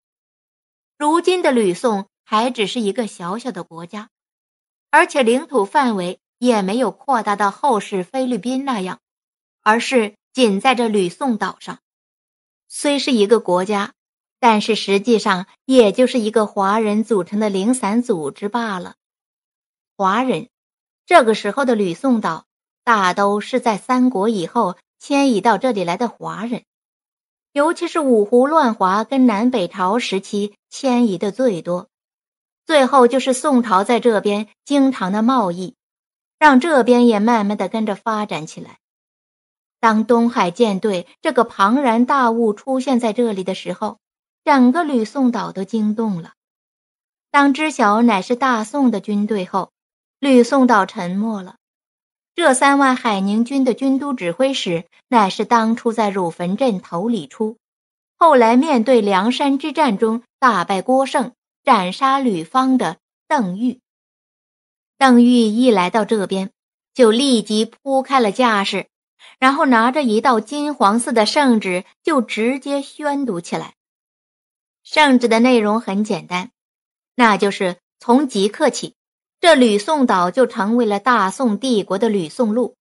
S1: 如今的吕宋还只是一个小小的国家，而且领土范围也没有扩大到后世菲律宾那样，而是仅在这吕宋岛上。虽是一个国家，但是实际上也就是一个华人组成的零散组织罢了。华人，这个时候的吕宋岛大都是在三国以后迁移到这里来的华人。尤其是五胡乱华跟南北朝时期迁移的最多，最后就是宋朝在这边经常的贸易，让这边也慢慢的跟着发展起来。当东海舰队这个庞然大物出现在这里的时候，整个吕宋岛都惊动了。当知晓乃是大宋的军队后，吕宋岛沉默了。这三万海宁军的军都指挥使，乃是当初在汝坟镇头里出，后来面对梁山之战中大败郭胜、斩杀吕方的邓玉。邓玉一来到这边，就立即铺开了架势，然后拿着一道金黄色的圣旨，就直接宣读起来。圣旨的内容很简单，那就是从即刻起。这吕宋岛就成为了大宋帝国的吕宋路，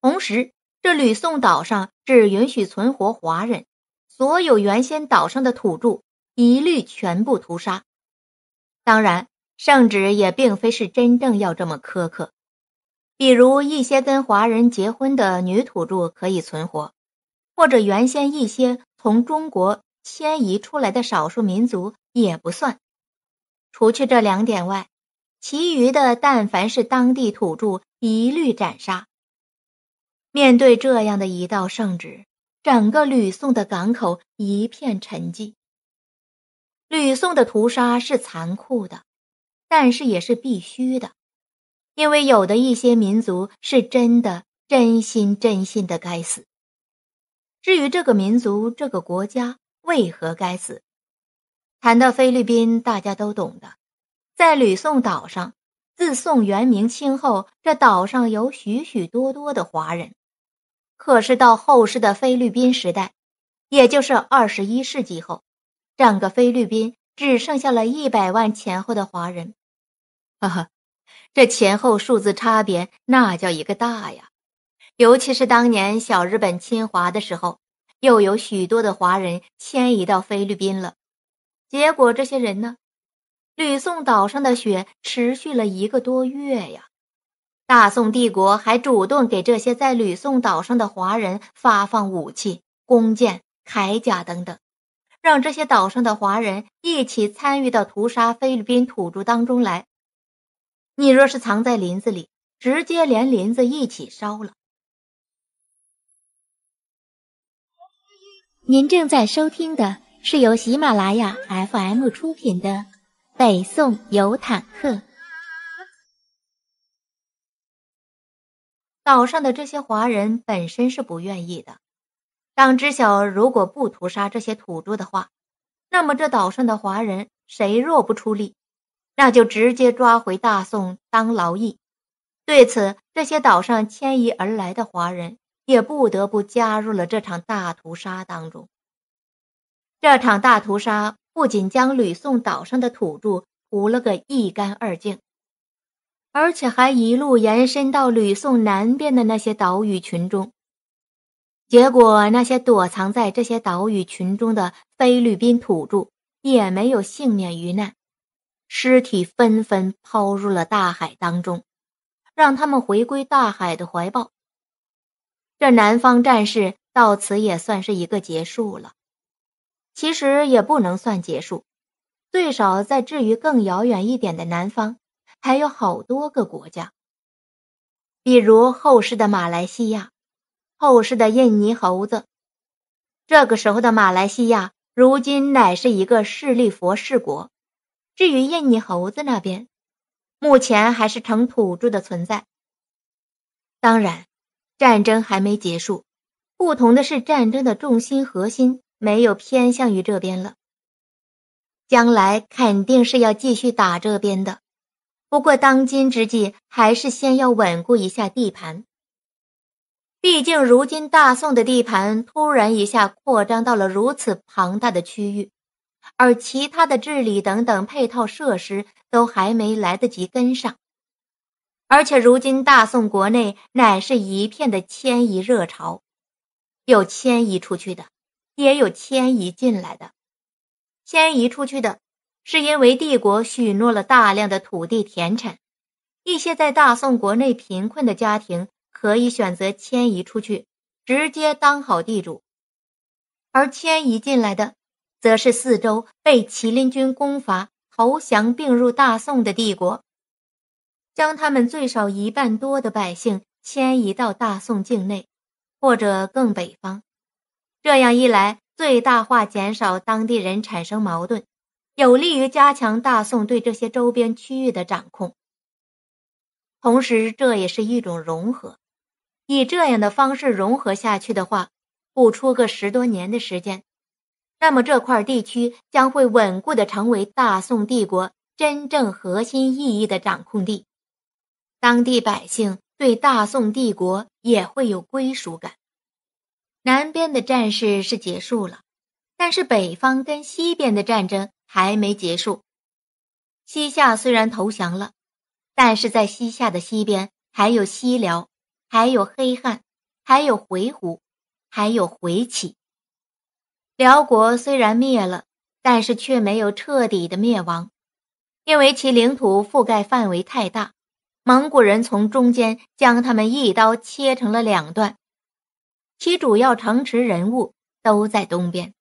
S1: 同时，这吕宋岛上只允许存活华人，所有原先岛上的土著一律全部屠杀。当然，圣旨也并非是真正要这么苛刻，比如一些跟华人结婚的女土著可以存活，或者原先一些从中国迁移出来的少数民族也不算。除去这两点外。其余的，但凡是当地土著，一律斩杀。面对这样的一道圣旨，整个吕宋的港口一片沉寂。吕宋的屠杀是残酷的，但是也是必须的，因为有的一些民族是真的真心真心的该死。至于这个民族这个国家为何该死，谈到菲律宾，大家都懂的。在吕宋岛上，自宋元明清后，这岛上有许许多多的华人。可是到后世的菲律宾时代，也就是二十一世纪后，整个菲律宾只剩下了一百万前后的华人。哈哈，这前后数字差别那叫一个大呀！尤其是当年小日本侵华的时候，又有许多的华人迁移到菲律宾了。结果这些人呢？吕宋岛上的雪持续了一个多月呀，大宋帝国还主动给这些在吕宋岛上的华人发放武器、弓箭、铠甲等等，让这些岛上的华人一起参与到屠杀菲律宾土著当中来。你若是藏在林子里，直接连林子一起烧了。您正在收听的是由喜马拉雅 FM 出品的。北宋有坦克。岛上的这些华人本身是不愿意的，当知晓如果不屠杀这些土著的话，那么这岛上的华人谁若不出力，那就直接抓回大宋当劳役。对此，这些岛上迁移而来的华人也不得不加入了这场大屠杀当中。这场大屠杀。不仅将吕宋岛上的土著屠了个一干二净，而且还一路延伸到吕宋南边的那些岛屿群中。结果，那些躲藏在这些岛屿群中的菲律宾土著也没有幸免于难，尸体纷纷抛入了大海当中，让他们回归大海的怀抱。这南方战事到此也算是一个结束了。其实也不能算结束，最少在至于更遥远一点的南方，还有好多个国家，比如后世的马来西亚，后世的印尼猴子。这个时候的马来西亚，如今乃是一个势力佛世国；至于印尼猴子那边，目前还是成土著的存在。当然，战争还没结束，不同的是战争的重心核心。没有偏向于这边了，将来肯定是要继续打这边的。不过，当今之计还是先要稳固一下地盘。毕竟，如今大宋的地盘突然一下扩张到了如此庞大的区域，而其他的治理等等配套设施都还没来得及跟上。而且，如今大宋国内乃是一片的迁移热潮，有迁移出去的。也有迁移进来的，迁移出去的，是因为帝国许诺了大量的土地田产，一些在大宋国内贫困的家庭可以选择迁移出去，直接当好地主；而迁移进来的，则是四周被麒麟军攻伐、投降并入大宋的帝国，将他们最少一半多的百姓迁移到大宋境内，或者更北方。这样一来，最大化减少当地人产生矛盾，有利于加强大宋对这些周边区域的掌控。同时，这也是一种融合。以这样的方式融合下去的话，不出个十多年的时间，那么这块地区将会稳固的成为大宋帝国真正核心意义的掌控地。当地百姓对大宋帝国也会有归属感。南边的战事是结束了，但是北方跟西边的战争还没结束。西夏虽然投降了，但是在西夏的西边还有西辽，还有黑汉，还有回鹘，还有回乞。辽国虽然灭了，但是却没有彻底的灭亡，因为其领土覆盖范围太大，蒙古人从中间将他们一刀切成了两段。其主要城池人物都在东边，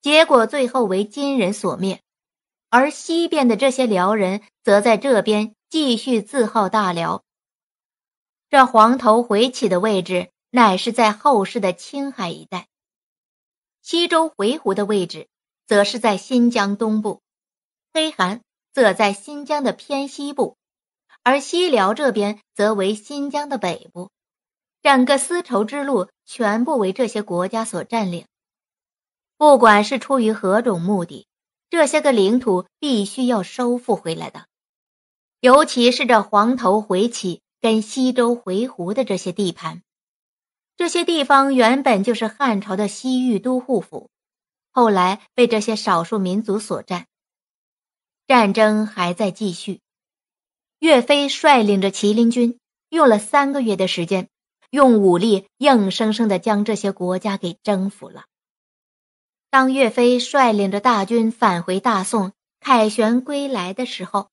S1: 结果最后为金人所灭，而西边的这些辽人则在这边继续自号大辽。这黄头回起的位置乃是在后世的青海一带，西周回鹘的位置则是在新疆东部，黑汗则在新疆的偏西部，而西辽这边则为新疆的北部。整个丝绸之路全部为这些国家所占领，不管是出于何种目的，这些个领土必须要收复回来的。尤其是这黄头回起跟西周回鹘的这些地盘，这些地方原本就是汉朝的西域都护府，后来被这些少数民族所占。战争还在继续，岳飞率领着麒麟军用了三个月的时间。用武力硬生生的将这些国家给征服了。当岳飞率领着大军返回大宋，凯旋归来的时候，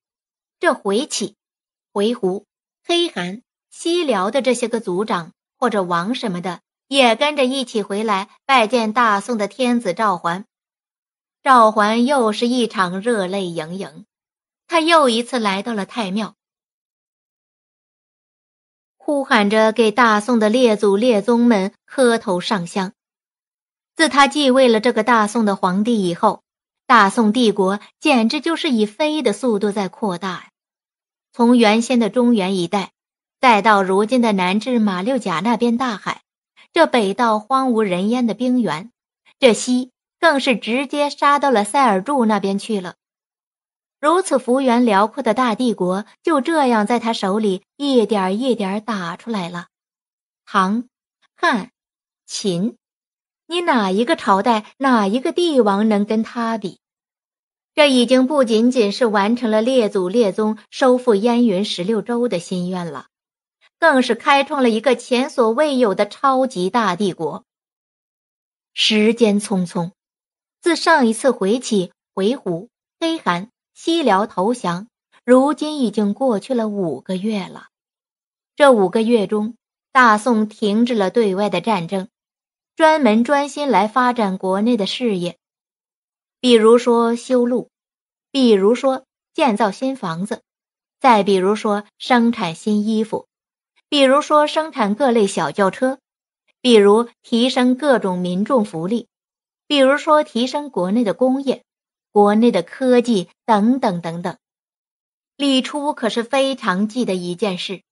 S1: 这回起、回鹘、黑寒、西辽的这些个族长或者王什么的，也跟着一起回来拜见大宋的天子赵桓。赵桓又是一场热泪盈盈，他又一次来到了太庙。呼喊着给大宋的列祖列宗们磕头上香。自他继位了这个大宋的皇帝以后，大宋帝国简直就是以飞的速度在扩大呀！从原先的中原一带，再到如今的南至马六甲那边大海，这北到荒无人烟的冰原，这西更是直接杀到了塞尔柱那边去了。如此幅员辽阔的大帝国，就这样在他手里一点一点打出来了。唐、汉、秦，你哪一个朝代、哪一个帝王能跟他比？这已经不仅仅是完成了列祖列宗收复燕云十六州的心愿了，更是开创了一个前所未有的超级大帝国。时间匆匆，自上一次回起，回鹘、黑汗。西辽投降，如今已经过去了五个月了。这五个月中，大宋停止了对外的战争，专门专心来发展国内的事业，比如说修路，比如说建造新房子，再比如说生产新衣服，比如说生产各类小轿车，比如提升各种民众福利，比如说提升国内的工业。国内的科技等等等等，李初可是非常记得一件事。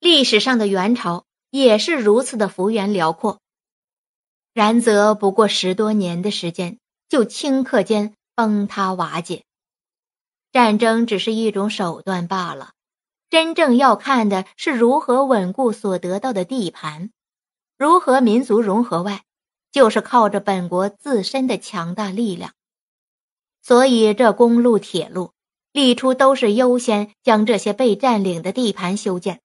S1: 历史上的元朝也是如此的幅员辽阔，然则不过十多年的时间，就顷刻间崩塌瓦解。战争只是一种手段罢了，真正要看的是如何稳固所得到的地盘，如何民族融合外，就是靠着本国自身的强大力量。所以，这公路、铁路，李初都是优先将这些被占领的地盘修建。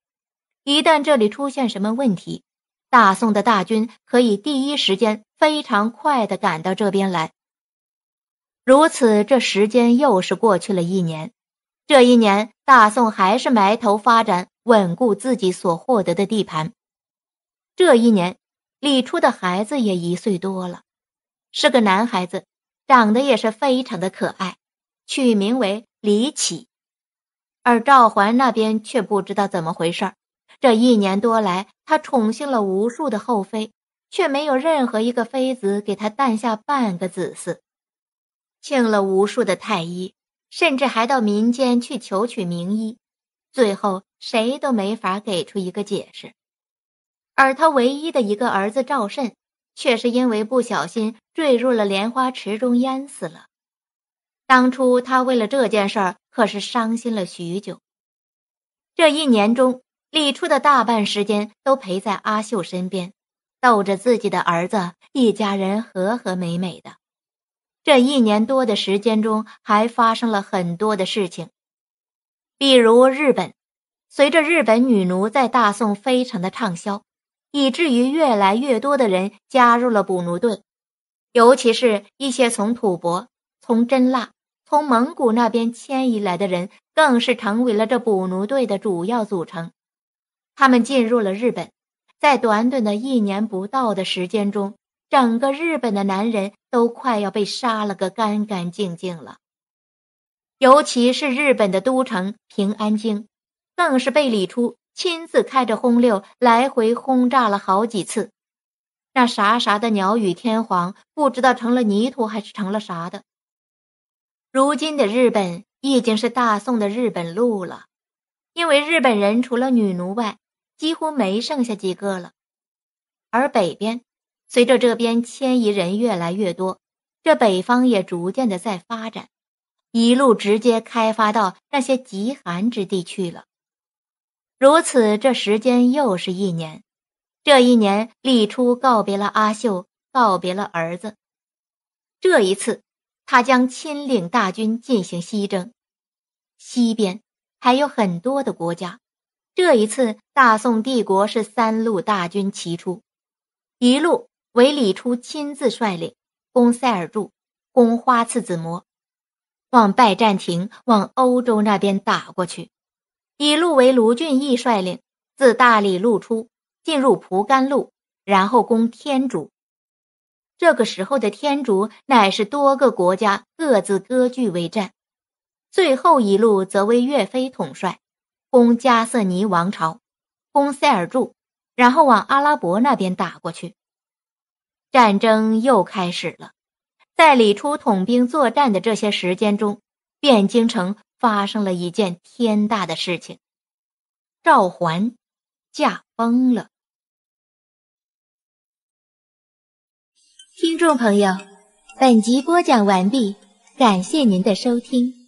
S1: 一旦这里出现什么问题，大宋的大军可以第一时间、非常快地赶到这边来。如此，这时间又是过去了一年。这一年，大宋还是埋头发展，稳固自己所获得的地盘。这一年，李初的孩子也一岁多了，是个男孩子。长得也是非常的可爱，取名为李启。而赵桓那边却不知道怎么回事儿，这一年多来，他宠幸了无数的后妃，却没有任何一个妃子给他诞下半个子嗣，请了无数的太医，甚至还到民间去求取名医，最后谁都没法给出一个解释。而他唯一的一个儿子赵慎。却是因为不小心坠入了莲花池中淹死了。当初他为了这件事儿可是伤心了许久。这一年中，李初的大半时间都陪在阿秀身边，逗着自己的儿子，一家人和和美美的。这一年多的时间中，还发生了很多的事情，比如日本，随着日本女奴在大宋非常的畅销。以至于越来越多的人加入了捕奴队，尤其是一些从吐蕃、从真腊、从蒙古那边迁移来的人，更是成为了这捕奴队的主要组成。他们进入了日本，在短短的一年不到的时间中，整个日本的男人都快要被杀了个干干净净了。尤其是日本的都城平安京，更是被理出。亲自开着轰六来回轰炸了好几次，那啥啥的鸟语天皇不知道成了泥土还是成了啥的。如今的日本已经是大宋的日本路了，因为日本人除了女奴外，几乎没剩下几个了。而北边，随着这边迁移人越来越多，这北方也逐渐的在发展，一路直接开发到那些极寒之地去了。如此，这时间又是一年。这一年，立初告别了阿秀，告别了儿子。这一次，他将亲领大军进行西征。西边还有很多的国家。这一次，大宋帝国是三路大军齐出，一路为李初亲自率领，攻塞尔柱，攻花剌子模，往拜占庭、往欧洲那边打过去。一路为卢俊义率领，自大理路出，进入蒲甘路，然后攻天竺。这个时候的天竺乃是多个国家各自割据为战。最后一路则为岳飞统帅，攻加瑟尼王朝，攻塞尔柱，然后往阿拉伯那边打过去。战争又开始了。在李初统兵作战的这些时间中，汴京城。发生了一件天大的事情，赵桓驾崩了。听众朋友，本集播讲完毕，感谢您的收听。